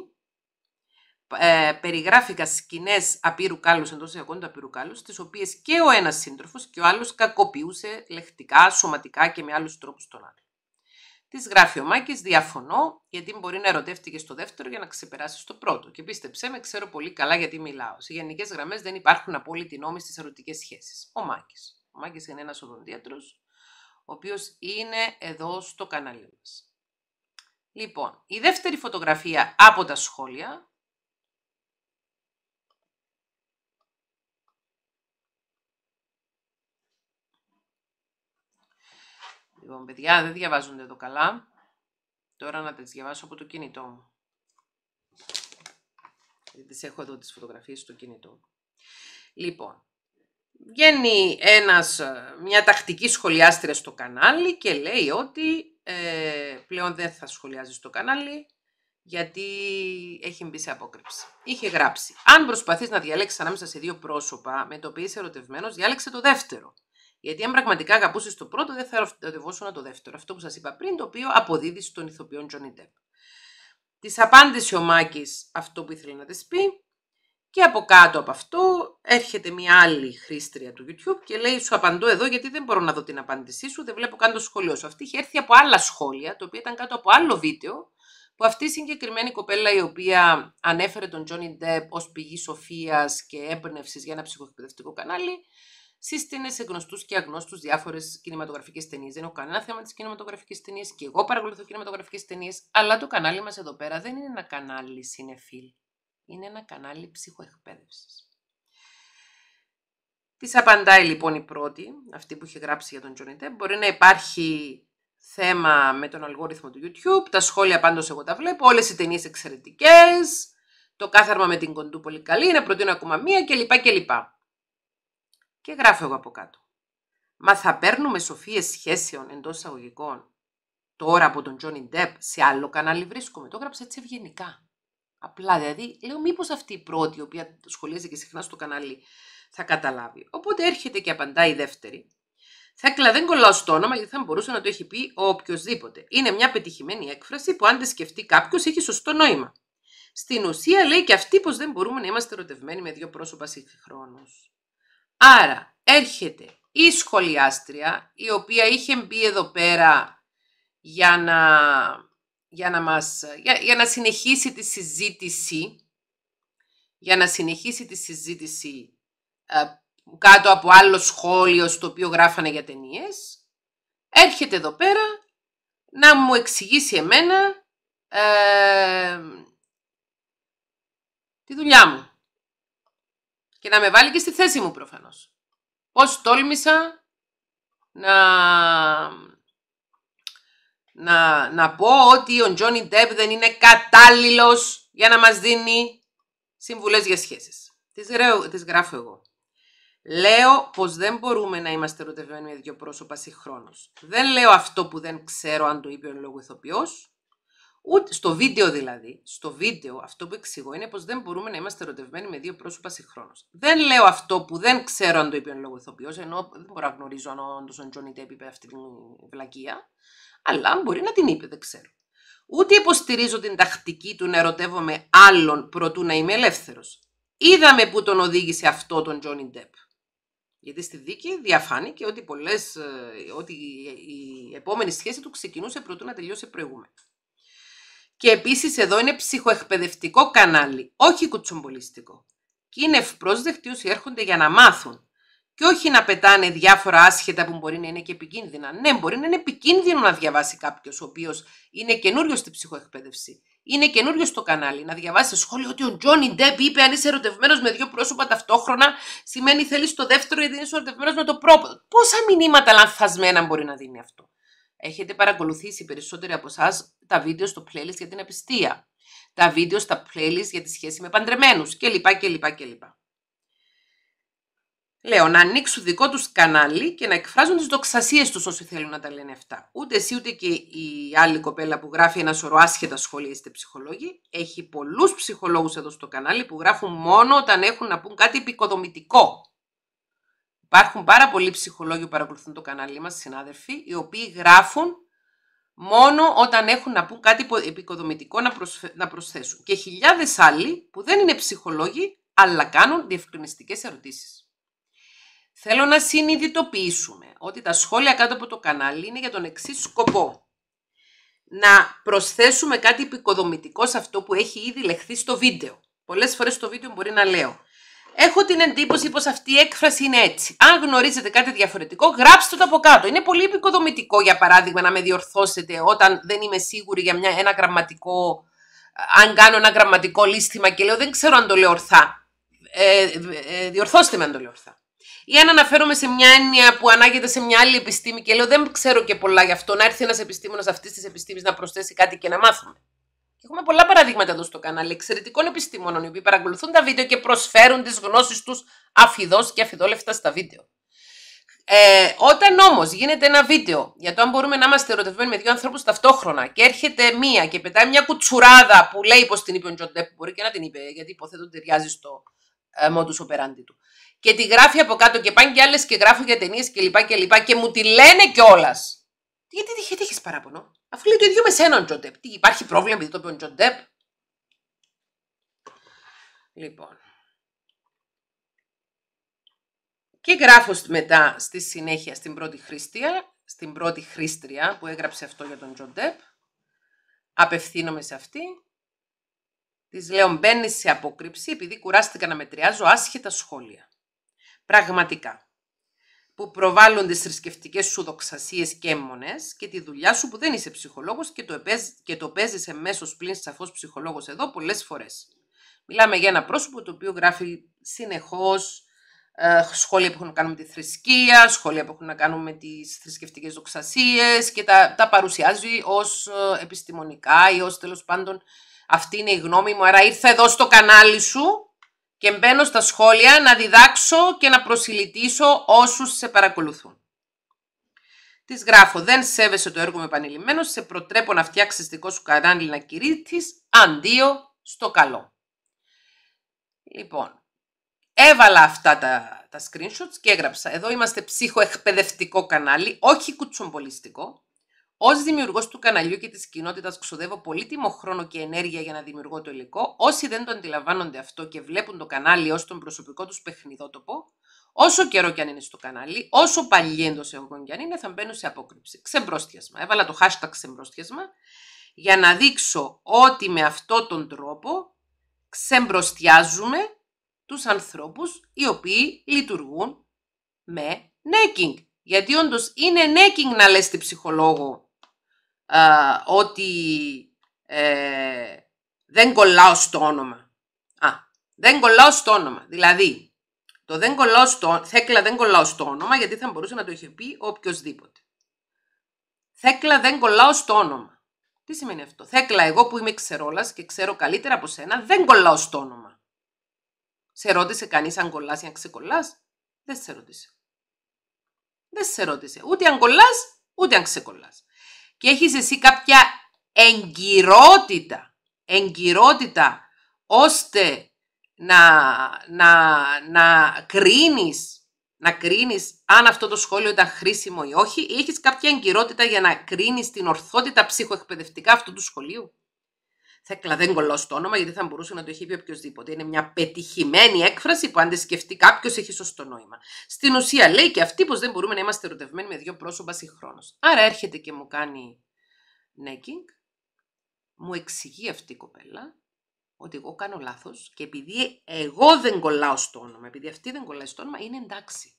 ε, περιγράφηκα σκηνές απείρου κάλους εντός εισαγωγικών του απείρου κάλους, τις οποίες και ο ένας σύντροφος και ο άλλος κακοποιούσε λεκτικά, σωματικά και με άλλους τρόπους τον άλλο. Τη γράφει ο Μάκης, διαφωνώ, γιατί μπορεί να ερωτεύτηκες στο δεύτερο για να ξεπεράσεις το πρώτο. Και πίστεψέ με, ξέρω πολύ καλά γιατί μιλάω. Σε γενικές γραμμές δεν υπάρχουν απόλυτη νόμη στις ερωτικές σχέσεις. Ο Ο Μάκης είναι ένας οδοντίατρος, ο οποίος είναι εδώ στο κανάλι μας. Λοιπόν, η δεύτερη φωτογραφία από τα σχόλια. Λοιπόν, παιδιά, δεν διαβάζονται εδώ καλά. Τώρα να τις διαβάσω από το κινητό μου. Τις έχω εδώ τις φωτογραφίες στο κινητό. Λοιπόν, βγαίνει ένας, ε, μια τακτική σχολιάστρια στο κανάλι και λέει ότι ε, πλέον δεν θα σχολιάζει στο κανάλι γιατί έχει μπει σε απόκρυψη. Είχε γράψει. Αν προσπαθείς να διαλέξεις ανάμεσα σε δύο πρόσωπα με το οποίο είσαι ερωτευμένος, διάλεξε το δεύτερο. Γιατί αν πραγματικά αγαπούσες το πρώτο, δεν θα ερωτευόσουν το δεύτερο. Αυτό που σας είπα πριν, το οποίο αποδίδει στον ηθοποιό Τζονι Ντεπ. Της απάντησε ο Μάκης αυτό που ήθελε να της πει και από κάτω από αυτό έρχεται μια άλλη χρήστρια του YouTube και λέει σου απαντώ εδώ γιατί δεν μπορώ να δω την απάντησή σου, δεν βλέπω καν το σχολείο σου. Αυτή είχε έρθει από άλλα σχόλια, το οποίο ήταν κάτω από άλλο βίντεο, που αυτή η συγκεκριμένη κοπέλα η οποία ανέφερε τον Johnny Depp ως πηγή σοφίας και έμπνευσης για ένα ψυχοεκπαιδευτικό κανάλι, σύστηνες σε γνωστού και αγνώστους διάφορες κινηματογραφικές ταινίες. Δεν έχω κανένα θέμα τη κινηματογραφική ταινία και εγώ παρακολουθώ κινηματογραφικές ταινίες, αλλά το κανάλι μας εδώ πέρα δεν είναι ένα κανάλι συνεφίλ. Είναι ένα κανάλι ψυχοεκπαίδευσης. Τη απαντάει λοιπόν η πρώτη, αυτή που είχε γράψει για τον Johnny Depp. Μπορεί να υπάρχει θέμα με τον αλγόριθμο του YouTube. Τα σχόλια πάντως εγώ τα βλέπω. Όλες οι ταινίες εξαιρετικές. Το κάθαρμα με την κοντού πολύ καλή. Να προτείνω ακόμα μία κλπ. κλπ. Και γράφω εγώ από κάτω. Μα θα παίρνουμε σοφίες σχέσεων εντός εισαγωγικών. Τώρα από τον Johnny Depp σε άλλο κανάλι βρίσκομαι. Το έγραψα έτσι ευγενικά. Απλά δηλαδή, λέω μήπως αυτή η πρώτη, η οποία το και συχνά στο κανάλι, θα καταλάβει. Οπότε έρχεται και απαντάει η δεύτερη. θα δεν κολλάω στο όνομα γιατί θα μπορούσε να το έχει πει ο οποιοδήποτε. Είναι μια πετυχημένη έκφραση που αν τη σκεφτεί κάποιος έχει σωστό νόημα. Στην ουσία λέει και αυτή πως δεν μπορούμε να είμαστε ερωτευμένοι με δύο πρόσωπα συγχρόνως. Άρα έρχεται η σχολιάστρια η οποία είχε μπει εδώ πέρα για να για να, μας, για, να συνεχίσει τη συζήτηση, για να συνεχίσει τη συζήτηση ε, κάτω από άλλο σχόλιο στο οποίο γράφανε για ταινίες, έρχεται εδώ πέρα να μου εξηγήσει εμένα ε, τη δουλειά μου. Και να με βάλει και στη θέση μου προφανώς. Πώς τόλμησα να, να, να πω ότι ο Τζόνι Ντεπ δεν είναι κατάλληλος για να μας δίνει συμβουλές για σχέσεις. Τις, τις γράφω εγώ. Λέω πως δεν μπορούμε να είμαστε ερωτευμένοι με δύο πρόσωπα συγχρόνως, Δεν λέω αυτό που δεν ξέρω αν το είπε ο λόγο Ούτε, στο βίντεο δηλαδή, στο βίντεο αυτό που εξηγώ είναι πως δεν μπορούμε να είμαστε ερωτευμένοι με δύο πρόσωπα συγχρόνως Δεν λέω αυτό που δεν ξέρω αν το είπε ο λόγο ενώ δεν μπορώ να γνωρίζω αν όντως ο Τζόνι είπε αυτή την βλακεία αλλά μπορεί να την είπε, δεν ξέρω. Ούτε υποστηρίζω την τακτική του να ερωτεύομαι άλλον προτού να είμαι ελεύθερος. Είδαμε που τον οδήγησε αυτό τον Τζόνι Ντεπ. Γιατί στη δίκη διαφάνηκε ότι, πολλές, ε, ότι η επόμενη σχέση του ξεκινούσε προτού να τελειώσει προηγούμενη. Και επίσης εδώ είναι ψυχοεκπαιδευτικό κανάλι, όχι κουτσομπολιστικό. Και είναι ευπρόσδεκτοι όσοι έρχονται για να μάθουν. Και όχι να πετάνε διάφορα άσχετα που μπορεί να είναι και επικίνδυνα. Ναι, μπορεί να είναι επικίνδυνο να διαβάσει κάποιος ο οποίος είναι καινούριος στην ψυχοεκπαίδευση. Είναι καινούριος στο κανάλι. Να διαβάσει σε σχόλιο ότι ο Τζόνι Ντεπ είπε: Αν είσαι ερωτευμένος με δύο πρόσωπα ταυτόχρονα, σημαίνει θέλεις το δεύτερο ή δεν είσαι ερωτευμένος με το πρώτο. Πόσα μηνύματα λανθασμένα μπορεί να δίνει αυτό. Έχετε παρακολουθήσει περισσότεροι από εσάς τα βίντεο στο playlist για την απιστία. Τα βίντεο στα playlist για τη σχέση με παντρεμένους κλπ. κλπ, κλπ. Λέω να ανοίξουν δικό τους κανάλι και να εκφράζουν τις δοξασίες τους όσοι θέλουν να τα λένε αυτά. Ούτε εσύ ούτε και η άλλη κοπέλα που γράφει ένα σωρό άσχετα σχόλια είστε ψυχολόγοι. Έχει πολλούς ψυχολόγους εδώ στο κανάλι που γράφουν μόνο όταν έχουν να πούν κάτι επικοδομητικό. Υπάρχουν πάρα πολλοί ψυχολόγοι που παρακολουθούν το κανάλι μας, συνάδελφοι, οι οποίοι γράφουν μόνο όταν έχουν να πούν κάτι επικοδομητικό να, προσφε... να προσθέσουν. Και χιλιάδες άλλοι που δεν είναι ψυχολόγοι, αλλά κάνουν διευκρινιστικές ερωτήσεις. Θέλω να συνειδητοποιήσουμε ότι τα σχόλια κάτω από το κανάλι είναι για τον εξής σκοπό. Να προσθέσουμε κάτι επικοδομητικό σε αυτό που έχει ήδη λεχθεί στο βίντεο. Πολλές φορές στο βίντεο μπορεί να λέω. Έχω την εντύπωση πως αυτή η έκφραση είναι έτσι. Αν γνωρίζετε κάτι διαφορετικό, γράψτε το από κάτω. Είναι πολύ επικοδομητικό, για παράδειγμα, να με διορθώσετε όταν δεν είμαι σίγουρη για μια, ένα γραμματικό, αν κάνω ένα γραμματικό λίστημα και λέω δεν ξέρω αν το λέω ορθά. ε, ε, ε διορθώστε με αν το λέω ορθά. Ή αν αναφέρομαι σε μια έννοια που ανάγεται σε μια άλλη επιστήμη και λέω δεν ξέρω και πολλά γι' αυτό, να έρθει ένας επιστήμονας αυτής της επιστήμης να προσθέσει κάτι και να μάθουμε. Έχουμε πολλά παραδείγματα εδώ στο κανάλι εξαιρετικών επιστήμονων οι οποίοι παρακολουθούν τα βίντεο και προσφέρουν τις γνώσεις τους αφιδός και αφιδόλευτα στα βίντεο. Ε, όταν όμως γίνεται ένα βίντεο για το αν μπορούμε να είμαστε ερωτευμένοι με δύο ανθρώπους ταυτόχρονα και έρχεται μία και πετάει μια κουτσουράδα που λέει πως την είπε ο Τζοντέπ, μπορεί και να την είπε, γιατί υποθέτω ταιριάζει στο ε, μόντου operandi του και τη γράφει από κάτω και πάνε και άλλες και γράφω για ταινίες κλπ. Και, και, λοιπά και μου τη λένε κιόλας. Γιατί τυχε, είχε παράπονο. Αφού λέει το ίδιο με σένα ο Τζοντέπ. Τι υπάρχει πρόβλημα επειδή το πει ο Τζοντέπ. Λοιπόν. Και γράφω μετά στη συνέχεια στην πρώτη χρήστρια, στην πρώτη χρήστρια που έγραψε αυτό για τον Τζοντέπ. Απευθύνομαι σε αυτή Της λέω: Μπαίνεις σε απόκρυψη επειδή κουράστηκα να μετριάζω άσχετα σχόλια πραγματικά, που προβάλλουν τις θρησκευτικές σου δοξασίες και έμμονες και τη δουλειά σου που δεν είσαι ψυχολόγος και το, επέζ, και το παίζεις εμέσως πλην σαφώς ψυχολόγος εδώ πολλές φορές. Μιλάμε για ένα πρόσωπο το οποίο γράφει συνεχώς ε, σχόλια που έχουν να κάνουν με τη θρησκεία, σχόλια που έχουν να κάνουν με τις θρησκευτικές δοξασίες και τα, τα παρουσιάζει ως ε, επιστημονικά ή ως τέλος πάντων αυτή είναι η γνώμη μου, άρα ήρθα εδώ στο κανάλι σου και μπαίνω στα σχόλια να διδάξω και να προσιλητήσω όσους σε παρακολουθούν. Της γράφω, δεν σέβεσαι το έργο μου επανειλημμένος, σε προτρέπω να φτιάξεις δικό σου κανάλι να κηρύττεις, αντίο στο καλό. Λοιπόν, έβαλα αυτά τα, τα screenshots και έγραψα. Εδώ είμαστε ψυχοεκπαιδευτικό κανάλι, όχι κουτσομπολιστικό. Ως δημιουργός του καναλιού και της κοινότητας, ξοδεύω πολύτιμο χρόνο και ενέργεια για να δημιουργώ το υλικό. Όσοι δεν το αντιλαμβάνονται αυτό και βλέπουν το κανάλι ως τον προσωπικό τους παιχνιδότοπο, όσο καιρό κι αν είναι στο κανάλι, όσο παλιέ εντός εγωγών κι αν είναι, θα μπαίνω σε απόκρυψη. Ξεμπρόστιασμα. Έβαλα το hashtag ξεμπρόστιασμα για να δείξω ότι με αυτόν τον τρόπο ξεμπροστιάζουμε τους ανθρώπους οι οποίοι λειτουργούν με νέκινγκ. Γιατί όντως είναι νέκινγκ να λες τη ψυχολόγο ότι ε, δεν κολλάω στο όνομα. Α, δεν κολλάω στο όνομα. Δηλαδή, το δεν κολλάω στο, θέκλα δεν κολλάω στο όνομα γιατί θα μπορούσε να το είχε πει οποιοδήποτε. Θέκλα δεν κολλάω στο όνομα. Τι σημαίνει αυτό. Θέκλα εγώ που είμαι ξερόλας και ξέρω καλύτερα από σένα δεν κολλάω στο όνομα. Σε ρώτησε κανείς αν κολλάς ή αν ξεκολλάς. Δεν σε ρώτησε. Δεν σε ρώτησε. Ούτε αν κολλάς, ούτε αν ξεκολλάς και έχεις εσύ κάποια εγκυρότητα, εγκυρότητα ώστε να, να, να κρίνεις να κρίνεις αν αυτό το σχόλιο ήταν χρήσιμο ή όχι ή έχεις κάποια εγκυρότητα για να κρίνεις την ορθότητα ψυχοεκπαιδευτικά αυτού του σχολείου. Θέκλα δεν κολλώ στο όνομα γιατί θα μπορούσε να το έχει πει οποιοδήποτε. Είναι μια πετυχημένη έκφραση που αν τη σκεφτεί κάποιος έχει σωστό νόημα. Στην ουσία λέει και αυτή πως δεν μπορούμε να είμαστε ερωτευμένοι με δύο πρόσωπα συγχρόνως. Άρα έρχεται και μου κάνει νέκινγκ, μου εξηγεί αυτή η κοπέλα ότι εγώ κάνω λάθος και επειδή εγώ δεν κολλάω στο όνομα, επειδή αυτή δεν κολλάει στο όνομα, είναι εντάξει.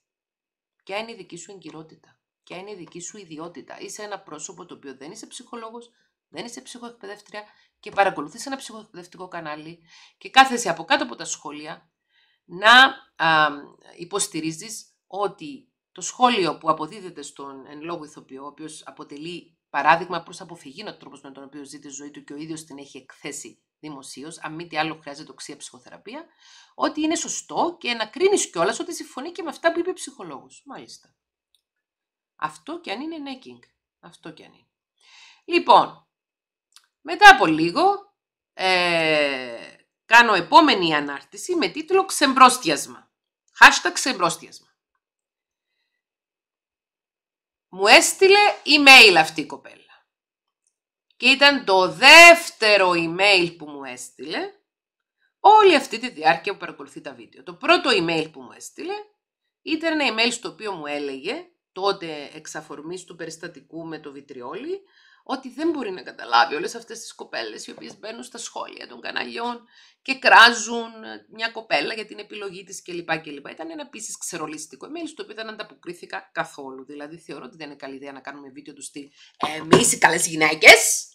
Ποια είναι η δική σου εγκυρότητα, ποια είναι η δική σου ιδιότητα. Είσαι ένα πρόσωπο το οποίο δεν είσαι ψυχολόγος, δεν είσαι ψυχοεκπαιδεύτρια και παρακολουθείς ένα ψυχοεκπαιδευτικό κανάλι και κάθεσαι από κάτω από τα σχόλια να α, υποστηρίζεις ότι το σχόλιο που αποδίδεται στον εν λόγω ηθοποιό, ο οποίος αποτελεί παράδειγμα προς αποφυγή, ο τρόπος με τον οποίο ζει τη ζωή του και ο ίδιος την έχει εκθέσει δημοσίως, αν μη τι άλλο χρειάζεται οξία ψυχοθεραπεία, ότι είναι σωστό και να κρίνεις κιόλας ότι συμφωνεί και με αυτά που είπε ψυχολόγος. Μάλιστα. Αυτό κι αν είναι νέκινγκ. Αυτό κι αν είναι. Λοιπόν, μετά από λίγο ε, κάνω επόμενη ανάρτηση με τίτλο «Ξεμπρόστιασμα». Hashtag «Ξεμπρόστιασμα». Μου έστειλε email αυτή η κοπέλα. Και ήταν το δεύτερο email που μου έστειλε όλη αυτή τη διάρκεια που παρακολουθεί τα βίντεο. Το πρώτο email που μου έστειλε ήταν ένα email στο οποίο μου έλεγε τότε εξαφορμής του περιστατικού με το βιτριόλι ότι δεν μπορεί να καταλάβει όλες αυτές τις κοπέλες οι οποίες μπαίνουν στα σχόλια των καναλιών και κράζουν ε, μια κοπέλα για την επιλογή της κλπ. Ήταν ένα επίσης ξερολιστικό email στο οποίο δεν ανταποκρίθηκα καθόλου. Δηλαδή θεωρώ ότι δεν είναι καλή ιδέα να κάνουμε βίντεο του στυλ ε, «Εμείς οι καλές γυναίκες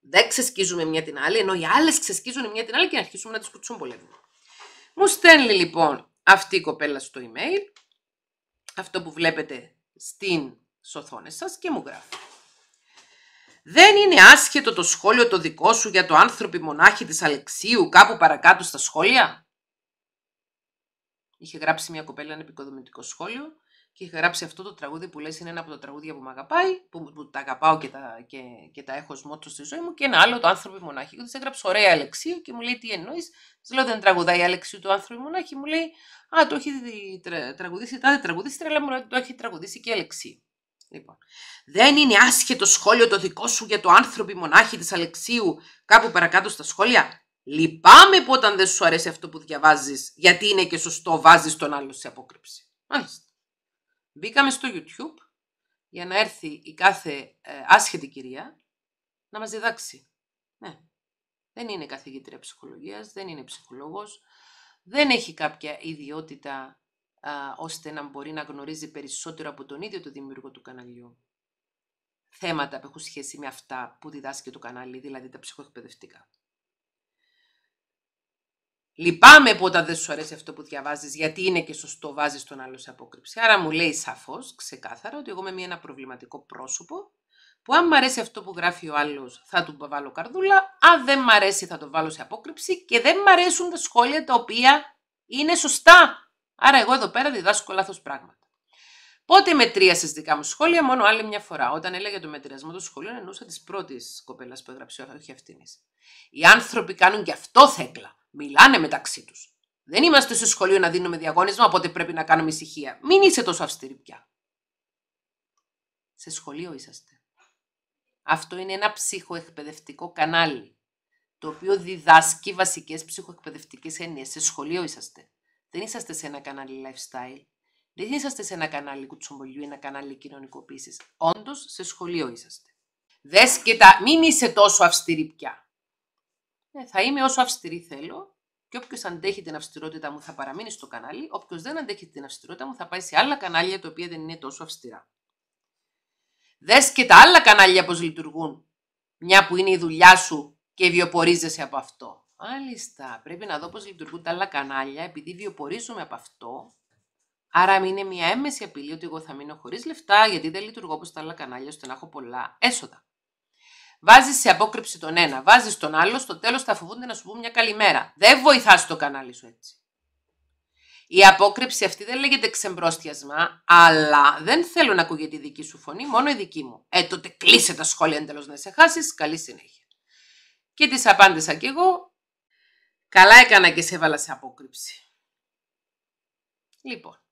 δεν ξεσκίζουμε μια την άλλη, ενώ οι άλλες ξεσκίζουν μια την άλλη και να αρχίσουμε να τις κουτσομπολεύουμε». Μου στέλνει λοιπόν αυτή η κοπέλα στο email, αυτό που βλέπετε στην οθόνε σας και μου γράφει. Δεν είναι άσχετο το σχόλιο το δικό σου για το άνθρωποι μονάχη της Αλεξίου κάπου παρακάτω στα σχόλια. Είχε γράψει μια κοπέλα ένα επικοδομητικό σχόλιο και είχε γράψει αυτό το τραγούδι που λες είναι ένα από τα τραγούδια που με αγαπάει, που, που τα αγαπάω και τα, και, και τα έχω σμότο στη ζωή μου και ένα άλλο το άνθρωποι μονάχη. Εγώ της έγραψε ωραία Αλεξίου και μου λέει τι εννοείς. Της λέω δεν τραγουδάει Αλεξίου το άνθρωποι μονάχη. Μου λέει α το έχει τραγουδίσει, τα τραγουδίστρια αλλά μου λέει το έχει τραγουδίσει και Αλεξίου. Λοιπόν, δεν είναι άσχετο σχόλιο το δικό σου για το άνθρωποι μονάχη της Αλεξίου κάπου παρακάτω στα σχόλια. Λυπάμαι που όταν δεν σου αρέσει αυτό που διαβάζεις, γιατί είναι και σωστό βάζεις τον άλλο σε απόκρυψη. Μάλιστα. Μπήκαμε στο YouTube για να έρθει η κάθε ε, άσχετη κυρία να μας διδάξει. Ναι. Δεν είναι καθηγήτρια ψυχολογίας, δεν είναι ψυχολόγος, δεν έχει κάποια ιδιότητα α, ώστε να μπορεί να γνωρίζει περισσότερο από τον ίδιο το δημιουργό του καναλιού. Θέματα που έχουν σχέση με αυτά που διδάσκει το κανάλι, δηλαδή τα ψυχοεκπαιδευτικά. Λυπάμαι που όταν δεν σου αρέσει αυτό που διαβάζεις γιατί είναι και σωστό βάζεις τον άλλο σε απόκρυψη. Άρα μου λέει σαφώς, ξεκάθαρα, ότι εγώ είμαι ένα προβληματικό πρόσωπο, που αν μ' αρέσει αυτό που γράφει ο άλλος, θα του βάλω καρδούλα, αν δεν μ' αρέσει θα το βάλω σε απόκρυψη και δεν μ' αρέσουν τα σχόλια τα οποία είναι σωστά Άρα εγώ εδώ πέρα διδάσκω λάθος πράγματα. Πότε μετρίασες δικά μου σχόλια, μόνο άλλη μια φορά. Όταν έλεγε το μετριασμό των σχολείων, εννοούσα τη πρώτη κοπέλα που έγραψε, όχι αυτήν. Οι άνθρωποι κάνουν και αυτό θέκλα. Μιλάνε μεταξύ τους. Δεν είμαστε στο σχολείο να δίνουμε διαγώνισμα, οπότε πρέπει να κάνουμε ησυχία. Μην είσαι τόσο αυστηρή πια. Σε σχολείο είσαστε. Αυτό είναι ένα ψυχοεκπαιδευτικό κανάλι, το οποίο διδάσκει βασικές ψυχοεκπαιδευτικές έννοιες. Σε σχολείο είσαστε. Δεν είσαστε σε ένα κανάλι lifestyle. Δεν είσαστε σε ένα κανάλι κουτσομπολιού ή ένα κανάλι κοινωνικοποίησης. Όντως, σε σχολείο είσαστε. Δες και τα. Μην είσαι τόσο αυστηρή πια. Ε, θα είμαι όσο αυστηρή θέλω και όποιος αντέχει την αυστηρότητά μου θα παραμείνει στο κανάλι. Όποιος δεν αντέχει την αυστηρότητά μου θα πάει σε άλλα κανάλια τα οποία δεν είναι τόσο αυστηρά. Δες και τα άλλα κανάλια πώς λειτουργούν, μια που είναι η δουλειά σου και βιοπορίζεσαι από αυτό. Μάλιστα. Πρέπει να δω πώς λειτουργούν τα άλλα κανάλια, επειδή βιοπορίζομαι από αυτό. Άρα, μην είναι μια έμεση απειλή ότι εγώ θα μείνω χωρίς λεφτά, γιατί δεν λειτουργώ όπως τα άλλα κανάλια, ώστε να έχω πολλά έσοδα. Βάζεις σε απόκρυψη τον ένα, βάζεις τον άλλο, στο τέλος θα φοβούνται να σου πούν μια καλημέρα. Δεν βοηθάς το κανάλι σου έτσι. Η απόκρυψη αυτή δεν λέγεται ξεμπρόστιασμα, αλλά δεν θέλω να ακούγεται η δική σου φωνή, μόνο η δική μου. Ε, τότε κλείσε τα σχόλια εντελώ να σε χάσεις. Καλή συνέχεια. Και τις απάντησα κι εγώ, Καλά έκανα και σε έβαλα σε απόκρυψη. Λοιπόν,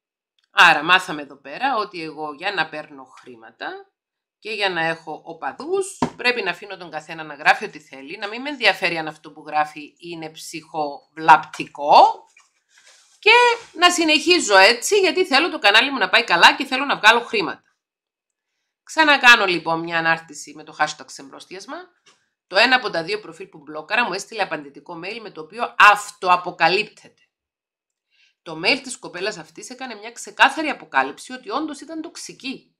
άρα μάθαμε εδώ πέρα ότι εγώ για να παίρνω χρήματα και για να έχω οπαδούς πρέπει να αφήνω τον καθένα να γράφει ό,τι θέλει, να μην με ενδιαφέρει αν αυτό που γράφει είναι ψυχοβλαπτικό και να συνεχίζω έτσι γιατί θέλω το κανάλι μου να πάει καλά και θέλω να βγάλω χρήματα. Ξανακάνω λοιπόν μια ανάρτηση με το hashtag σεμπροστιασμα το ένα από τα δύο προφίλ που μπλόκαρα μου έστειλε απαντητικό mail με το οποίο αυτοαποκαλύπτεται. Το mail της κοπέλας αυτής έκανε μια ξεκάθαρη αποκάλυψη ότι όντως ήταν τοξική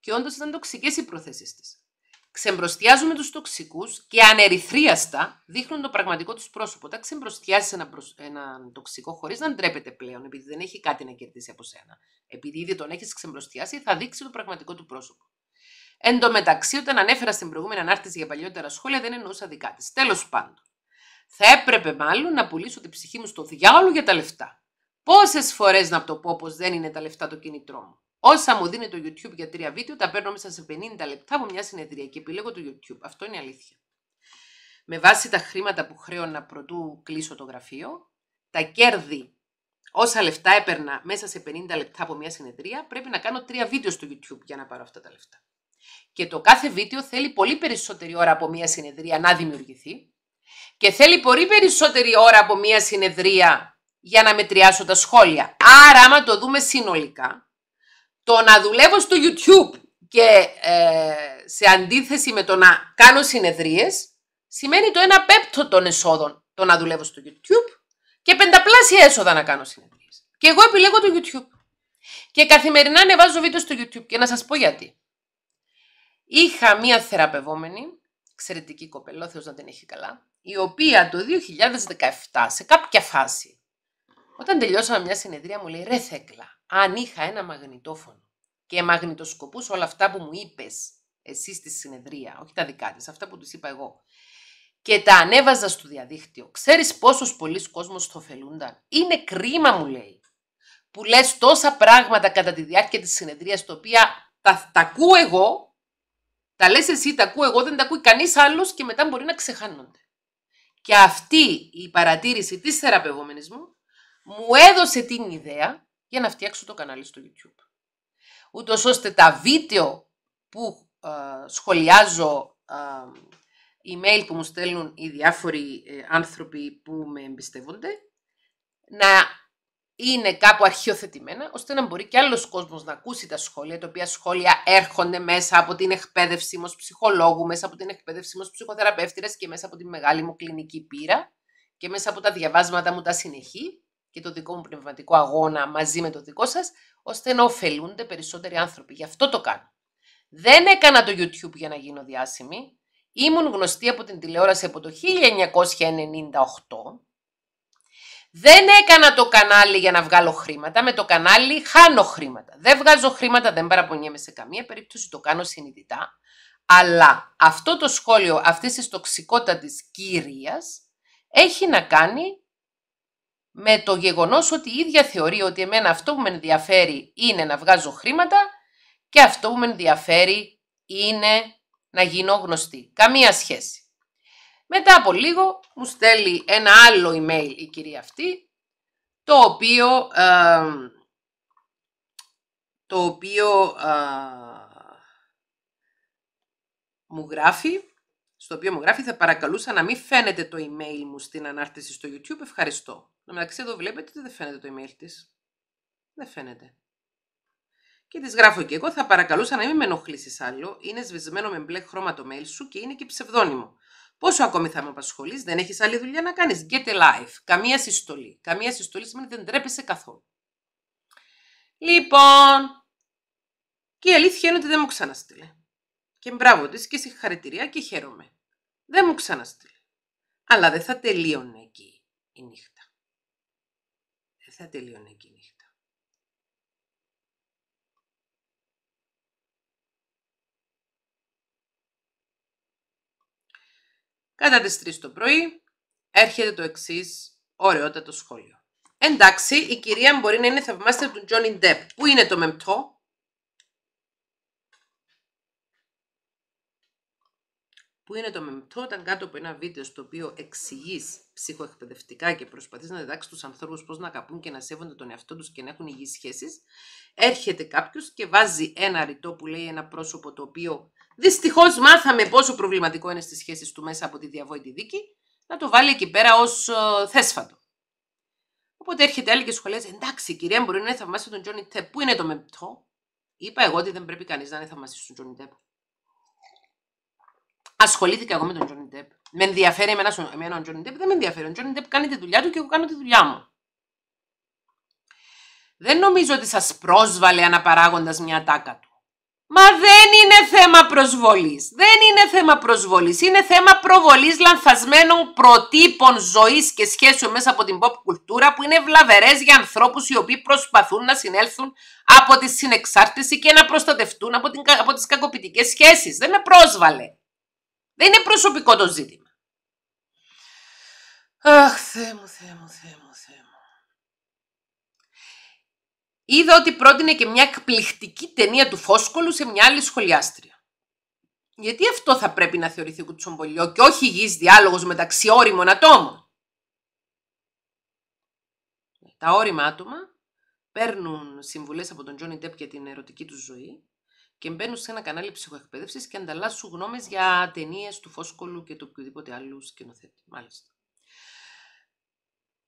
και όντως ήταν τοξικές οι προθέσεις της. Ξεμπροστιάζουμε τους τοξικούς και ανερυθρίαστα δείχνουν το πραγματικό τους πρόσωπο. Όταν ξεμπροστιάζεις έναν προσ... ένα τοξικό χωρίς να ντρέπεται πλέον, επειδή δεν έχει κάτι να κερδίσει από σένα, επειδή ήδη τον έχεις ξεμπροστιάσει, θα δείξει το πραγματικό του πρόσωπο. Εν τω μεταξύ, όταν ανέφερα στην προηγούμενη ανάρτηση για παλιότερα σχόλια, δεν εννοούσα δικά τη. Τέλος πάντων, θα έπρεπε μάλλον να πουλήσω την ψυχή μου στο διάολο για τα λεφτά. Πόσες φορές να το πω πως δεν είναι τα λεφτά το κινητρό μου. Όσα μου δίνει το YouTube για τρία βίντεο, τα παίρνω μέσα σε 50 λεπτά από μια συνεδρία και επιλέγω το YouTube. Αυτό είναι αλήθεια. Με βάση τα χρήματα που χρέω να πρωτού κλείσω το γραφείο, τα κέρδη όσα λεφτά έπαιρνα μέσα σε 50 λεπτά από μια συνεδρία, πρέπει να κάνω τρία βίντεο στο YouTube για να πάρω αυτά τα λεφτά. Και το κάθε βίντεο θέλει πολύ περισσότερη ώρα από μία συνεδρία να δημιουργηθεί και θέλει πολύ περισσότερη ώρα από μία συνεδρία για να μετριάσω τα σχόλια. Άρα, άμα το δούμε συνολικά, το να δουλεύω στο YouTube και ε, σε αντίθεση με το να κάνω συνεδρίες, σημαίνει το ένα πέπτο των εσόδων το να δουλεύω στο YouTube και πενταπλάσια έσοδα να κάνω συνεδρίες. Και εγώ επιλέγω το YouTube. Και καθημερινά ανεβάζω βίντεο στο YouTube και να σας πω γιατί. Είχα μία θεραπευόμενη, εξαιρετική κοπελό, Θεός να την έχει καλά, η οποία το 2017 σε κάποια φάση, όταν τελειώσαμε μια συνεδρία μου λέει «Ρε Θέκλα, αν είχα ένα μαγνητόφωνο και μαγνητοσκοπούς όλα αυτά που μου είπες εσύ στη συνεδρία, όχι τα δικά της, αυτά που τους είπα εγώ, και τα ανέβαζα στο διαδίκτυο, ξέρεις πόσος πολλοί κόσμος το ωφελούνταν. Είναι κρίμα μου λέει, που λες τόσα πράγματα κατά τη διάρκεια της συνεδρίας, τα οποία τα, τα ακούω εγώ τα λες εσύ, τα ακούω εγώ, δεν τα ακούει κανείς άλλος και μετά μπορεί να ξεχάνονται. Και αυτή η παρατήρηση της θεραπευόμενης μου μου έδωσε την ιδέα για να φτιάξω το κανάλι στο YouTube. Ούτως ώστε τα βίντεο που ε, σχολιάζω, ε, email που μου στέλνουν οι διάφοροι ε, άνθρωποι που με εμπιστεύονται, να είναι κάπου αρχιοθετημένα, ώστε να μπορεί και άλλος κόσμος να ακούσει τα σχόλια, τα οποία σχόλια έρχονται μέσα από την εκπαίδευση μου ως ψυχολόγου, μέσα από την εκπαίδευση μου ως ψυχοθεραπεύτηρας και μέσα από τη μεγάλη μου κλινική πείρα και μέσα από τα διαβάσματα μου τα συνεχή και το δικό μου πνευματικό αγώνα μαζί με το δικό σας, ώστε να ωφελούνται περισσότεροι άνθρωποι. Γι' αυτό το κάνω. Δεν έκανα το YouTube για να γίνω διάσημη. Ήμουν γνωστή από την τηλεόραση από το 1998 δεν έκανα το κανάλι για να βγάλω χρήματα. Με το κανάλι χάνω χρήματα. Δεν βγάζω χρήματα, δεν παραπονιέμαι σε καμία περίπτωση, το κάνω συνειδητά. Αλλά αυτό το σχόλιο αυτής της τοξικότατης κυρίας έχει να κάνει με το γεγονός ότι η ίδια θεωρεί ότι εμένα αυτό που με ενδιαφέρει είναι να βγάζω χρήματα και αυτό που με ενδιαφέρει είναι να γίνω γνωστή. Καμία σχέση. Μετά από λίγο μου στέλνει ένα άλλο email η κυρία αυτή, το οποίο, το οποίο μου γράφει, στο οποίο μου γράφει θα παρακαλούσα να μην φαίνεται το email μου στην ανάρτηση στο YouTube, ευχαριστώ. Να μεταξύ εδώ βλέπετε ότι δεν φαίνεται το email της. Δεν φαίνεται. Και της γράφω και εγώ, θα παρακαλούσα να μην με ενοχλήσεις άλλο. Είναι σβησμένο με μπλε χρώμα το mail σου και είναι και ψευδόνυμο. Πόσο ακόμη θα με απασχολείς, δεν έχεις άλλη δουλειά να κάνεις. Get a life. Καμία συστολή. Καμία συστολή σημαίνει δεν τρέπεσαι καθόλου. Λοιπόν, και η αλήθεια είναι ότι δεν μου ξαναστείλε. Και μπράβο της και συγχαρητηριά και χαίρομαι. Δεν μου ξαναστείλε. Αλλά δεν θα τελείωνε εκεί η νύχτα. Δεν θα τελείωνε εκεί η νύχτα. Κατά τις 3 το πρωί έρχεται το εξής ωραιότατο σχόλιο. Εντάξει, η κυρία μπορεί να είναι θαυμάστρια του Τζον Ιντεπ. Πού είναι το μεμπτό? Πού είναι το μεμπτό όταν κάτω από ένα βίντεο στο οποίο εξηγείς ψυχοεκπαιδευτικά και προσπαθείς να διδάξεις τους ανθρώπους πώς να καπούν και να σέβονται τον εαυτό τους και να έχουν υγιείς σχέσεις, έρχεται κάποιος και βάζει ένα ρητό που λέει ένα πρόσωπο το οποίο Δυστυχώς μάθαμε πόσο προβληματικό είναι στις σχέσεις του μέσα από τη διαβόητη δίκη, να το βάλει εκεί πέρα ως ε, θέσφατο. Οπότε έρχεται άλλη και σχολιάζει: Εντάξει, η κυρία μπορεί να είναι θαυμάσια τον Τζόνι Τεπ. Πού είναι το μεμπτό? Είπα εγώ ότι δεν πρέπει κανείς να είναι θαυμάσια τον Τζόνι Τεπ. Ασχολήθηκα εγώ με τον Τζόνι Τεπ. Με ενδιαφέρει εμένα, εμένα ο Τζόνι Τεπ, δεν με ενδιαφέρει. Ο Τζόνι Τεπ κάνει τη δουλειά του και εγώ κάνω τη δουλειά μου. Δεν νομίζω ότι σας πρόσβαλε αναπαράγοντας μια τάκα του. Μα δεν είναι θέμα προσβολής. Δεν είναι θέμα προσβολής. Είναι θέμα προβολής λανθασμένων προτύπων ζωής και σχέσεων μέσα από την pop κουλτούρα που είναι βλαβερές για ανθρώπους οι οποίοι προσπαθούν να συνέλθουν από τη συνεξάρτηση και να προστατευτούν από, την, από τις κακοποιητικές σχέσεις. Δεν με πρόσβαλε. Δεν είναι προσωπικό το ζήτημα. Αχ, Θεέ μου, Θεέ είδα ότι πρότεινε και μια εκπληκτική ταινία του Φόσκολου σε μια άλλη σχολιάστρια. Γιατί αυτό θα πρέπει να θεωρηθεί κουτσομπολιό και όχι υγιής διάλογος μεταξύ όριμων ατόμων. Τα όριμα άτομα παίρνουν συμβουλές από τον Τζόνι Τέπ για την ερωτική τους ζωή και μπαίνουν σε ένα κανάλι ψυχοεκπαίδευσης και ανταλλάσσουν γνώμες για ταινίες του Φόσκολου και του οποιοδήποτε άλλου σκηνοθέτη. Μάλιστα.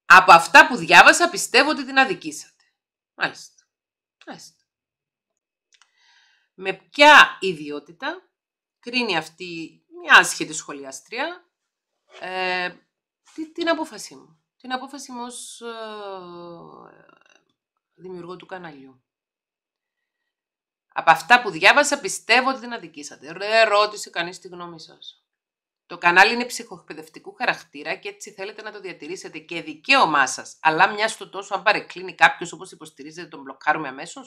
Από αυτά που διάβασα πιστεύω ότι την αδικήσα. Μάλιστα. Μάλιστα. Με ποια ιδιότητα κρίνει αυτή μια άσχετη σχολιάστρια ε, την απόφασή μου. Την απόφαση μου ως ε, δημιουργό του καναλιού. Από αυτά που διάβασα πιστεύω ότι την αδικήσατε. Ρε, ρώτησε κανείς τη γνώμη σας. Το κανάλι είναι ψυχοεκπαιδευτικού χαρακτήρα και έτσι θέλετε να το διατηρήσετε και δικαίωμά σας. Αλλά μιας το τόσο, αν παρεκκλίνει κάποιος όπως υποστηρίζετε, τον μπλοκάρουμε αμέσως.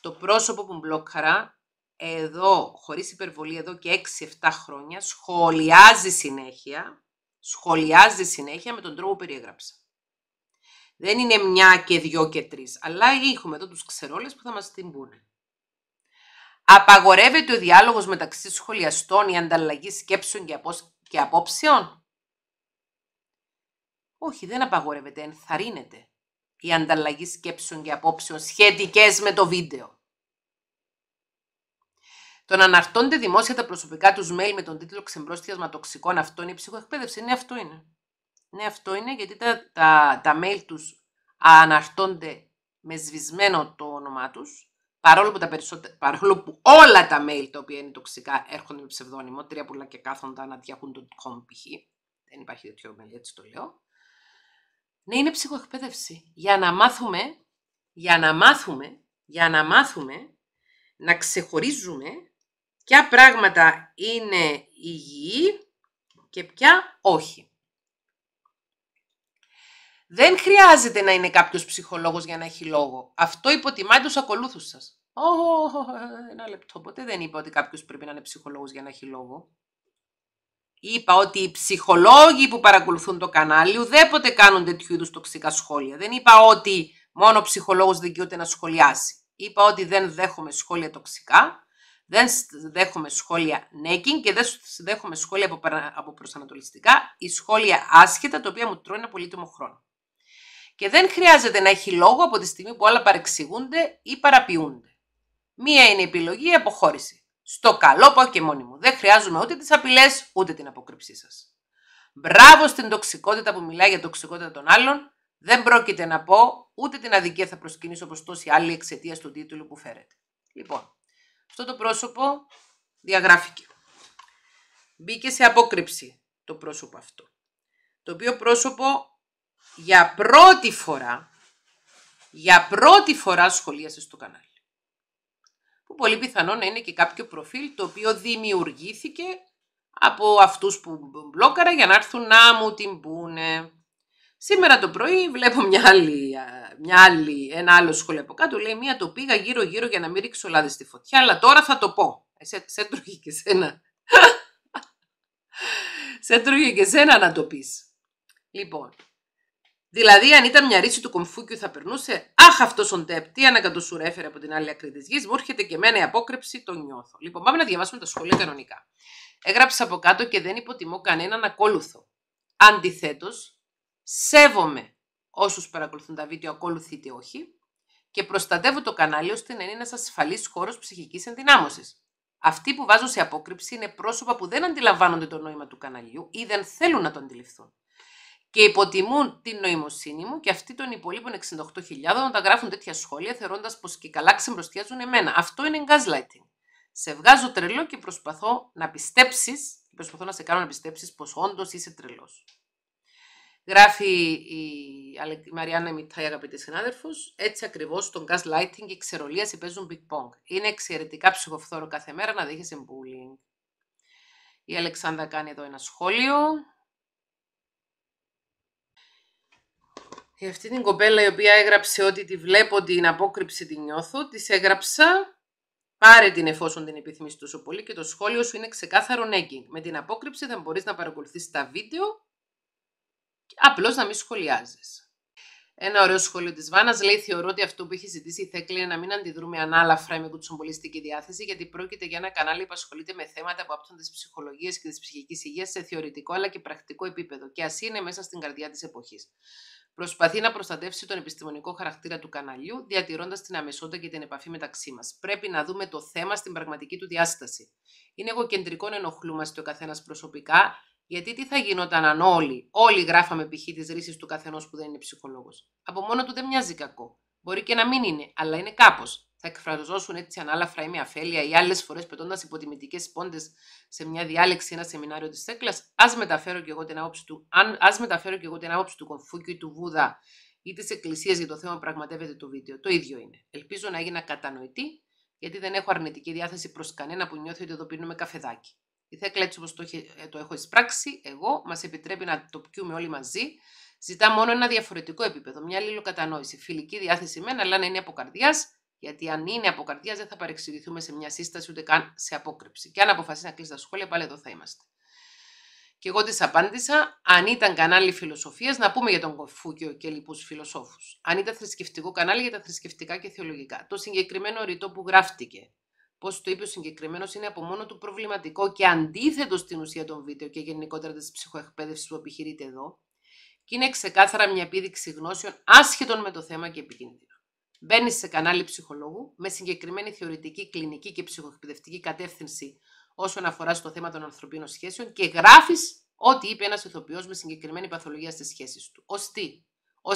Το πρόσωπο που μπλόκαρα εδώ, χωρίς υπερβολή, εδώ και 6-7 χρόνια, σχολιάζει συνέχεια, σχολιάζει συνέχεια με τον τρόπο που περιέγραψα. Δεν είναι μια και δυο και τρεις, αλλά έχουμε εδώ τους ξερόλες που θα μας την πούνε. Απαγορεύεται ο διάλογος μεταξύ σχολιαστών, η ανταλλαγή σκέψεων και απόψεων. Όχι, δεν απαγορεύεται, ενθαρρύνεται η ανταλλαγή σκέψεων και απόψεων σχετικές με το βίντεο. Το να αναρτώνται δημόσια τα προσωπικά τους mail με τον τίτλο Ξεμπρόστιασμα τοξικών, αυτών η ψυχοεκπαίδευση. Ναι, αυτό είναι. Ναι, αυτό είναι γιατί τα, τα, τα mail τους αναρτώνται με σβησμένο το όνομά τους. Παρόλο που, τα παρόλο που όλα τα mail τα οποία είναι τοξικά έρχονται με ψευδόνυμο, τρία πουλά και κάθοντα να διαχούν τον κόμμα π.χ. Δεν υπάρχει τέτοιο mail, έτσι το λέω. Ναι, είναι ψυχοεκπαίδευση. Για να μάθουμε, για να μάθουμε, για να μάθουμε να ξεχωρίζουμε ποια πράγματα είναι υγιή και ποια όχι. Δεν χρειάζεται να είναι κάποιος ψυχολόγος για να έχει λόγο. Αυτό υποτιμάει τους ακολούθους σας. Oh, ένα λεπτό. Ποτέ δεν είπα ότι κάποιος πρέπει να είναι ψυχολόγος για να έχει λόγο. Είπα ότι οι ψυχολόγοι που παρακολουθούν το κανάλι ουδέποτε κάνουν τέτοιου είδους τοξικά σχόλια. Δεν είπα ότι μόνο ο ψυχολόγος δικαιούται να σχολιάσει. Είπα ότι δεν δέχομαι σχόλια τοξικά, δεν δέχομαι σχόλια νέκινγκ και δεν δέχομαι σχόλια από προσανατολιστικά ή σχόλια άσχετα, τα οποία μου τρώνε πολύτιμο χρόνο και δεν χρειάζεται να έχει λόγο από τη στιγμή που όλα παρεξηγούνται ή παραποιούνται. Μία είναι η επιλογή ή αποχώρηση. Στο καλό πάω και μόνη μου. Δεν χρειάζομαι ούτε τις απειλές ούτε την αποκρύψή σας. Μπράβο στην τοξικότητα που μιλάει για τοξικότητα των άλλων. Δεν πρόκειται να πω ούτε την αδικία θα προσκυνήσω όπως τόσοι άλλοι εξαιτία του τίτλου που φέρετε. Λοιπόν, αυτό το πρόσωπο διαγράφηκε. Μπήκε σε απόκρυψη το πρόσωπο αυτό. Το οποίο πρόσωπο για πρώτη φορά, για πρώτη φορά σχολίασε στο κανάλι. Που πολύ πιθανό να είναι και κάποιο προφίλ το οποίο δημιουργήθηκε από αυτούς που μπλόκαρα για να έρθουν να μου την πούνε. Σήμερα το πρωί βλέπω μια άλλη, μια άλλη, ένα άλλο σχόλιο από κάτω. Λέει: Μία το πήγα γύρω-γύρω για να μην ρίξω λάδι στη φωτιά, αλλά τώρα θα το πω. Ε, σε, σε και σένα. σε τρώγει και σένα να το πεις. Λοιπόν, Δηλαδή, αν ήταν μια ρίση του κομφούκιου, θα περνούσε. Αχ, αυτός ο ντεπ, τι από την άλλη άκρη της γης, μου έρχεται και εμένα η απόκρεψη, το νιώθω. Λοιπόν, πάμε να διαβάσουμε τα σχόλια κανονικά. Έγραψα από κάτω και δεν υποτιμώ κανέναν ακόλουθο. Αντιθέτως, σέβομαι όσους παρακολουθούν τα βίντεο, ακολουθείτε όχι, και προστατεύω το κανάλι ώστε να είναι ένας ασφαλής χώρος ψυχικής ενδυνάμωσης. Αυτοί που βάζω σε απόκρυψη είναι πρόσωπα που δεν αντιλαμβάνονται το νόημα του καναλιού ή δεν θέλουν να το αντιληφθούν και υποτιμούν την νοημοσύνη μου και αυτή των υπολείπων 68.000 όταν γράφουν τέτοια σχόλια θεωρώντας πως και καλά ξεμπροστιάζουν εμένα. Αυτό είναι gaslighting. Σε βγάζω τρελό και προσπαθώ να πιστέψεις, προσπαθώ να σε κάνω να πιστέψεις πως όντως είσαι τρελός. Γράφει η Μαριάννα Μιτάη, αγαπητή συνάδελφος, έτσι ακριβώς τον gaslighting και η ξερολία παίζουν big pong. Είναι εξαιρετικά ψυχοφθόρο κάθε μέρα να δέχεσαι bullying. Η Αλεξάνδρα κάνει εδώ ένα σχόλιο. Και ε, αυτή την κοπέλα η οποία έγραψε ότι τη βλέπω την απόκρυψη την νιώθω, της έγραψα Πάρε την εφόσον την επιθυμείς τόσο πολύ και το σχόλιο σου είναι ξεκάθαρο νέγκινγκ. Με την απόκρυψη θα μπορείς να παρακολουθείς τα βίντεο, απλώς να μην σχολιάζεις. Ένα ωραίο σχόλιο της Βάνας λέει: Θεωρώ ότι αυτό που έχει ζητήσει η Θέκλη είναι να μην αντιδρούμε ανάλαφρα με κουτσομπολιστική διάθεση, γιατί πρόκειται για ένα κανάλι που ασχολείται με θέματα που άπτονται τη ψυχολογία και τη ψυχικής υγείας σε θεωρητικό αλλά και πρακτικό επίπεδο, και ας είναι μέσα στην καρδιά της εποχής. Προσπαθεί να προστατεύσει τον επιστημονικό χαρακτήρα του καναλιού, διατηρώντας την αμεσότητα και την επαφή μεταξύ μας. Πρέπει να δούμε το θέμα στην πραγματική του διάσταση. Είναι εγωκεντρικό να ενοχλούμαστε ο καθένας προσωπικά γιατί τι θα γινόταν αν όλοι, όλοι γράφαμε π.χ. τις ρίσει του καθενός που δεν είναι ψυχολόγος. Από μόνο του δεν μοιάζει κακό. Μπορεί και να μην είναι, αλλά είναι κάπως. Θα εκφραζόσουν έτσι ανάλαφρα ή με αφέλεια ή άλλες φορές πετώντας υποτιμητικές πόντες σε μια διάλεξη, ένα σεμινάριο της Τέκλας. Ας μεταφέρω και εγώ την άποψη του, αν, ας μεταφέρω και εγώ την άποψη του Κονφούκιου ή του Βούδα ή της Εκκλησίας για το θέμα που πραγματεύεται το βίντεο. Το ίδιο είναι. Ελπίζω να έγινα κατανοητή, γιατί δεν έχω αρνητική διάθεση προς κανένα που νιώθει ότι εδώ πίνουμε καφεδάκι. Η θέκλα έτσι όπως το, ε, το έχω εισπράξει εγώ μας επιτρέπει να το πιούμε όλοι μαζί. Ζητά μόνο ένα διαφορετικό επίπεδο, μια αλληλοκατανόηση. Φιλική διάθεση μένα, αλλά να είναι από καρδιάς, γιατί αν είναι από καρδιάς δεν θα παρεξηγηθούμε σε μια σύσταση ούτε καν σε απόκρυψη. Και αν αποφασίσει να κλείσει τα σχόλια, πάλι εδώ θα είμαστε. Και εγώ της απάντησα, αν ήταν κανάλι φιλοσοφίας, να πούμε για τον Κοφούκιο και λοιπούς φιλοσόφους. Αν ήταν θρησκευτικό κανάλι για τα θρησκευτικά και θεολογικά. Το συγκεκριμένο ρητό που γράφτηκε πώς το είπε ο συγκεκριμένος, είναι από μόνο του προβληματικό και αντίθετο στην ουσία των βίντεο και γενικότερα της ψυχοεκπαίδευσης που επιχειρείται εδώ, και είναι ξεκάθαρα μια επίδειξη γνώσεων άσχετων με το θέμα και επικίνδυνο. Μπαίνει σε κανάλι ψυχολόγου με συγκεκριμένη θεωρητική, κλινική και ψυχοεκπαιδευτική κατεύθυνση όσον αφορά στο θέμα των ανθρωπίνων σχέσεων και γράφεις ό,τι είπε ένας ηθοποιός με συγκεκριμένη παθολογία στις σχέσεις του. Ως τι,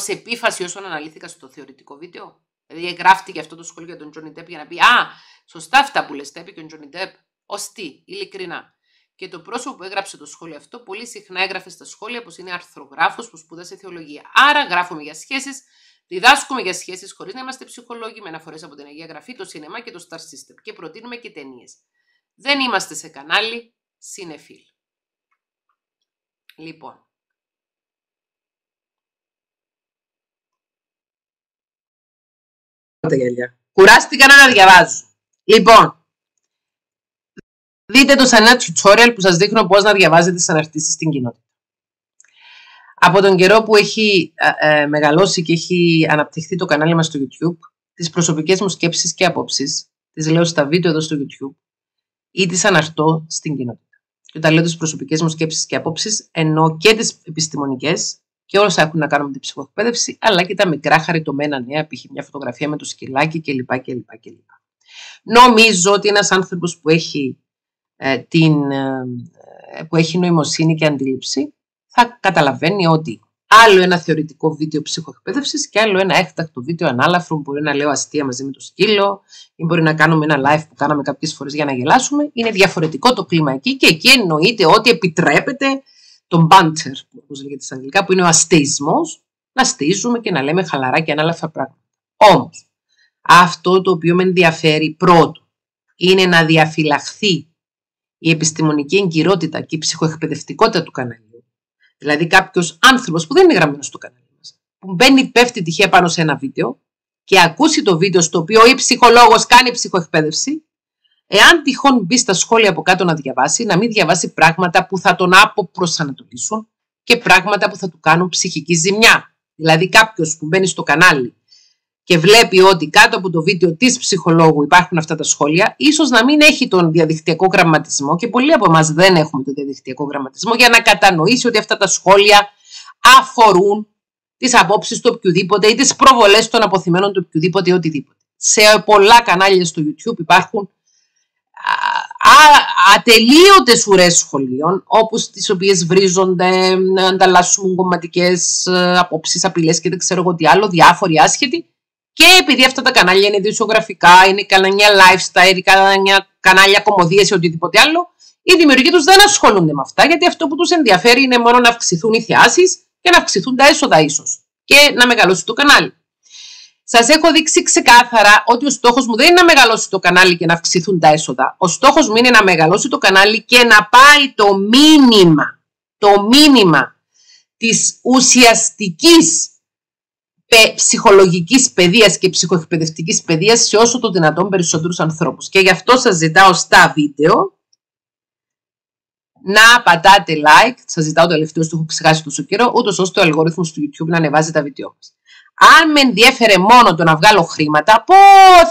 ω επίφαση όσων αναλύθηκα στο θεωρητικό βίντεο. Δηλαδή γράφτηκε αυτό το σχολείο για τον Τζονι Τέπ για να πει Α, σωστά αυτά που λες, Τέπ και τον Τζονι Τέπ. Ω τι, ειλικρινά. Και το πρόσωπο που έγραψε το σχόλιο αυτό πολύ συχνά έγραφε στα σχόλια πως είναι αρθρογράφος που σπούδασε θεολογία. Άρα γράφουμε για σχέσεις, διδάσκουμε για σχέσεις χωρίς να είμαστε ψυχολόγοι με αναφορές από την Αγία Γραφή, το σινεμά και το Star System. Και προτείνουμε και ταινίες. Δεν είμαστε σε κανάλι, συνεφίλ. Λοιπόν, τα Κουράστηκα να διαβάζω. Λοιπόν, δείτε το σαν ένα tutorial που σας δείχνω πώς να διαβάζετε τις αναρτήσεις στην κοινότητα. Από τον καιρό που έχει ε, ε, μεγαλώσει και έχει αναπτυχθεί το κανάλι μας στο YouTube, τις προσωπικές μου σκέψεις και απόψεις, τις λέω στα βίντεο εδώ στο YouTube, ή τις αναρτώ στην κοινότητα. Και όταν λέω τις προσωπικές μου σκέψεις και απόψεις, ενώ και τις επιστημονικές, και όλα έχουν να κάνουν με την ψυχοεκπαίδευση, αλλά και τα μικρά χαριτωμένα νέα, π.χ. μια φωτογραφία με το σκυλάκι κλπ. κλπ, κλπ. Νομίζω ότι ένας άνθρωπος που έχει, ε, ε, ε, που έχει νοημοσύνη και αντίληψη θα καταλαβαίνει ότι άλλο ένα θεωρητικό βίντεο ψυχοεκπαίδευσης και άλλο ένα έκτακτο βίντεο ανάλαφρο που μπορεί να λέω αστεία μαζί με το σκύλο ή μπορεί να κάνουμε ένα live που κάναμε κάποιες φορές για να γελάσουμε. Είναι διαφορετικό το κλίμα εκεί και εκεί εννοείται ότι επιτρέπεται τον banter, που λέγεται στα αγγλικά, που είναι ο αστεισμός, να στίζουμε και να λέμε χαλαρά και ανάλαφα πράγματα. Όμως, αυτό το οποίο με ενδιαφέρει πρώτο είναι να διαφυλαχθεί η επιστημονική εγκυρότητα και η ψυχοεκπαιδευτικότητα του καναλιού. Δηλαδή κάποιος άνθρωπος που δεν είναι γραμμένος στο κανάλι μας, που μπαίνει, πέφτει τυχαία πάνω σε ένα βίντεο και ακούσει το βίντεο στο οποίο ή ψυχολόγος κάνει ψυχοεκπαίδευση Εάν τυχόν μπει στα σχόλια από κάτω να διαβάσει, να μην διαβάσει πράγματα που θα τον αποπροσανατολίσουν και πράγματα που θα του κάνουν ψυχική ζημιά. Δηλαδή κάποιος που μπαίνει στο κανάλι και βλέπει ότι κάτω από το βίντεο της ψυχολόγου υπάρχουν αυτά τα σχόλια, ίσως να μην έχει τον διαδικτυακό γραμματισμό και πολλοί από εμάς δεν έχουμε τον διαδικτυακό γραμματισμό για να κατανοήσει ότι αυτά τα σχόλια αφορούν τις απόψεις του οποιοδήποτε ή τις προβολές των αποθυμένων του οποιοδήποτε ή οτιδήποτε. Σε πολλά κανάλια στο YouTube υπάρχουν ατελείωτες ουρές σχολείων, όπως τις οποίες βρίζονται, ανταλλάσσουν κομματικές ε, απόψεις, απειλές και δεν ξέρω εγώ τι άλλο, διάφοροι άσχετοι. Και επειδή αυτά τα κανάλια είναι δημοσιογραφικά, είναι κανάλια lifestyle, κανάλια, κανάλια κομμωδίες ή οτιδήποτε άλλο, οι δημιουργοί τους δεν ασχολούνται με αυτά, γιατί αυτό που τους ενδιαφέρει είναι μόνο να αυξηθούν οι θεάσεις και να αυξηθούν τα έσοδα ίσως και να μεγαλώσει το κανάλι. Σας έχω δείξει ξεκάθαρα ότι ο στόχος μου δεν είναι να μεγαλώσει το κανάλι και να αυξηθούν τα έσοδα. Ο στόχος μου είναι να μεγαλώσει το κανάλι και να πάει το μήνυμα, το μήνυμα της ουσιαστικής ψυχολογικής παιδείας και ψυχοεκπαιδευτικής παιδείας σε όσο το δυνατόν περισσότερους ανθρώπους. Και γι' αυτό σας ζητάω στα βίντεο να πατάτε like, σας ζητάω το τελευταίο, το έχω ξεχάσει τόσο καιρό, ούτως ώστε ο αλγόριθμος του YouTube να ανεβάζει τα βίντεο μας. Αν με ενδιέφερε μόνο το να βγάλω χρήματα, πω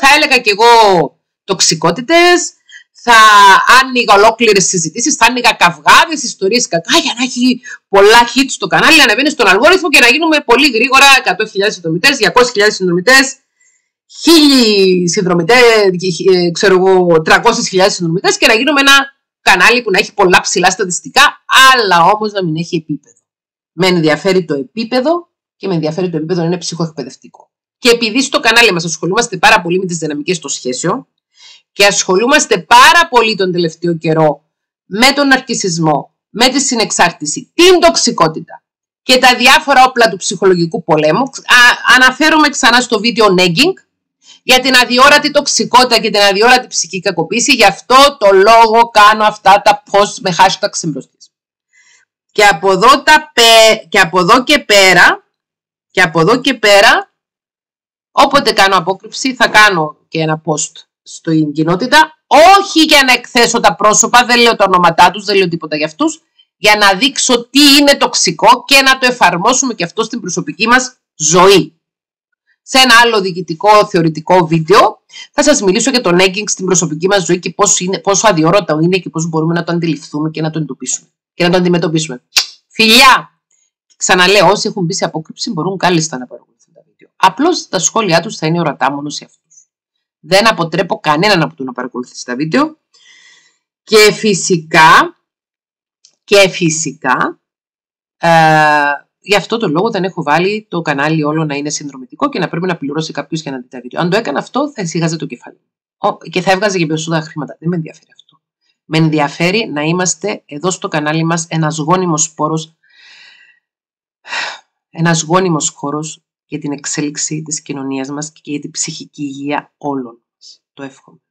θα έλεγα κι εγώ τοξικότητες, θα άνοιγα ολόκληρες συζητήσεις, θα άνοιγα καυγάδες, ιστορίες κακά για να έχει πολλά hits στο κανάλι, να ανεβαίνει στον αλγόριθμο και να γίνουμε πολύ γρήγορα 100.000 συνδρομητέ, 200.000 συνδρομητέ, 1.000 συνδρομητές, ε, ε, ξέρω εγώ, 300.000 συνδρομητές και να γίνουμε ένα κανάλι που να έχει πολλά ψηλά στατιστικά, αλλά όμως να μην έχει επίπεδο. Με ενδιαφέρει το επίπεδο και με ενδιαφέρει το επίπεδο είναι ψυχοεκπαιδευτικό. Και επειδή στο κανάλι μας ασχολούμαστε πάρα πολύ με τις δυναμικές των σχέσεων και ασχολούμαστε πάρα πολύ τον τελευταίο καιρό με τον αρκισισμό, με τη συνεξάρτηση, την τοξικότητα και τα διάφορα όπλα του ψυχολογικού πολέμου, α, αναφέρομαι ξανά στο βίντεο Negging για την αδιόρατη τοξικότητα και την αδιόρατη ψυχική κακοποίηση. Γι' αυτό το λόγο κάνω αυτά τα post με hashtag συμπροστής. Και από εδώ, και, από εδώ και πέρα και από εδώ και πέρα, όποτε κάνω απόκρυψη, θα κάνω και ένα post στην κοινότητα. Όχι για να εκθέσω τα πρόσωπα, δεν λέω τα ονόματά τους, δεν λέω τίποτα για αυτούς. Για να δείξω τι είναι τοξικό και να το εφαρμόσουμε και αυτό στην προσωπική μας ζωή. Σε ένα άλλο διοικητικό θεωρητικό βίντεο θα σας μιλήσω για το νέγκινγκ στην προσωπική μας ζωή και είναι, πόσο αδιορώτο είναι και πώς μπορούμε να το αντιληφθούμε και να το εντοπίσουμε και να το αντιμετωπίσουμε. Φιλιά! Ξαναλέω, όσοι έχουν μπει σε απόκρυψη μπορούν κάλλιστα να παρακολουθούν τα βίντεο. Απλώς τα σχόλιά τους θα είναι ορατά μόνο σε αυτούς. Δεν αποτρέπω κανέναν από το να παρακολουθήσει τα βίντεο. Και φυσικά, και φυσικά, ε, γι' αυτό το λόγο δεν έχω βάλει το κανάλι όλο να είναι συνδρομητικό και να πρέπει να πληρώσει κάποιος για να δει τα βίντεο. Αν το έκανα αυτό, θα εισήγαζε το κεφάλι και θα έβγαζε και περισσότερα χρήματα. Δεν με ενδιαφέρει αυτό. Με ενδιαφέρει να είμαστε εδώ στο κανάλι μας, ένας γόνιμος πόρο ένας γόνιμος χώρος για την εξέλιξη της κοινωνίας μας και για την ψυχική υγεία όλων μας. Το εύχομαι.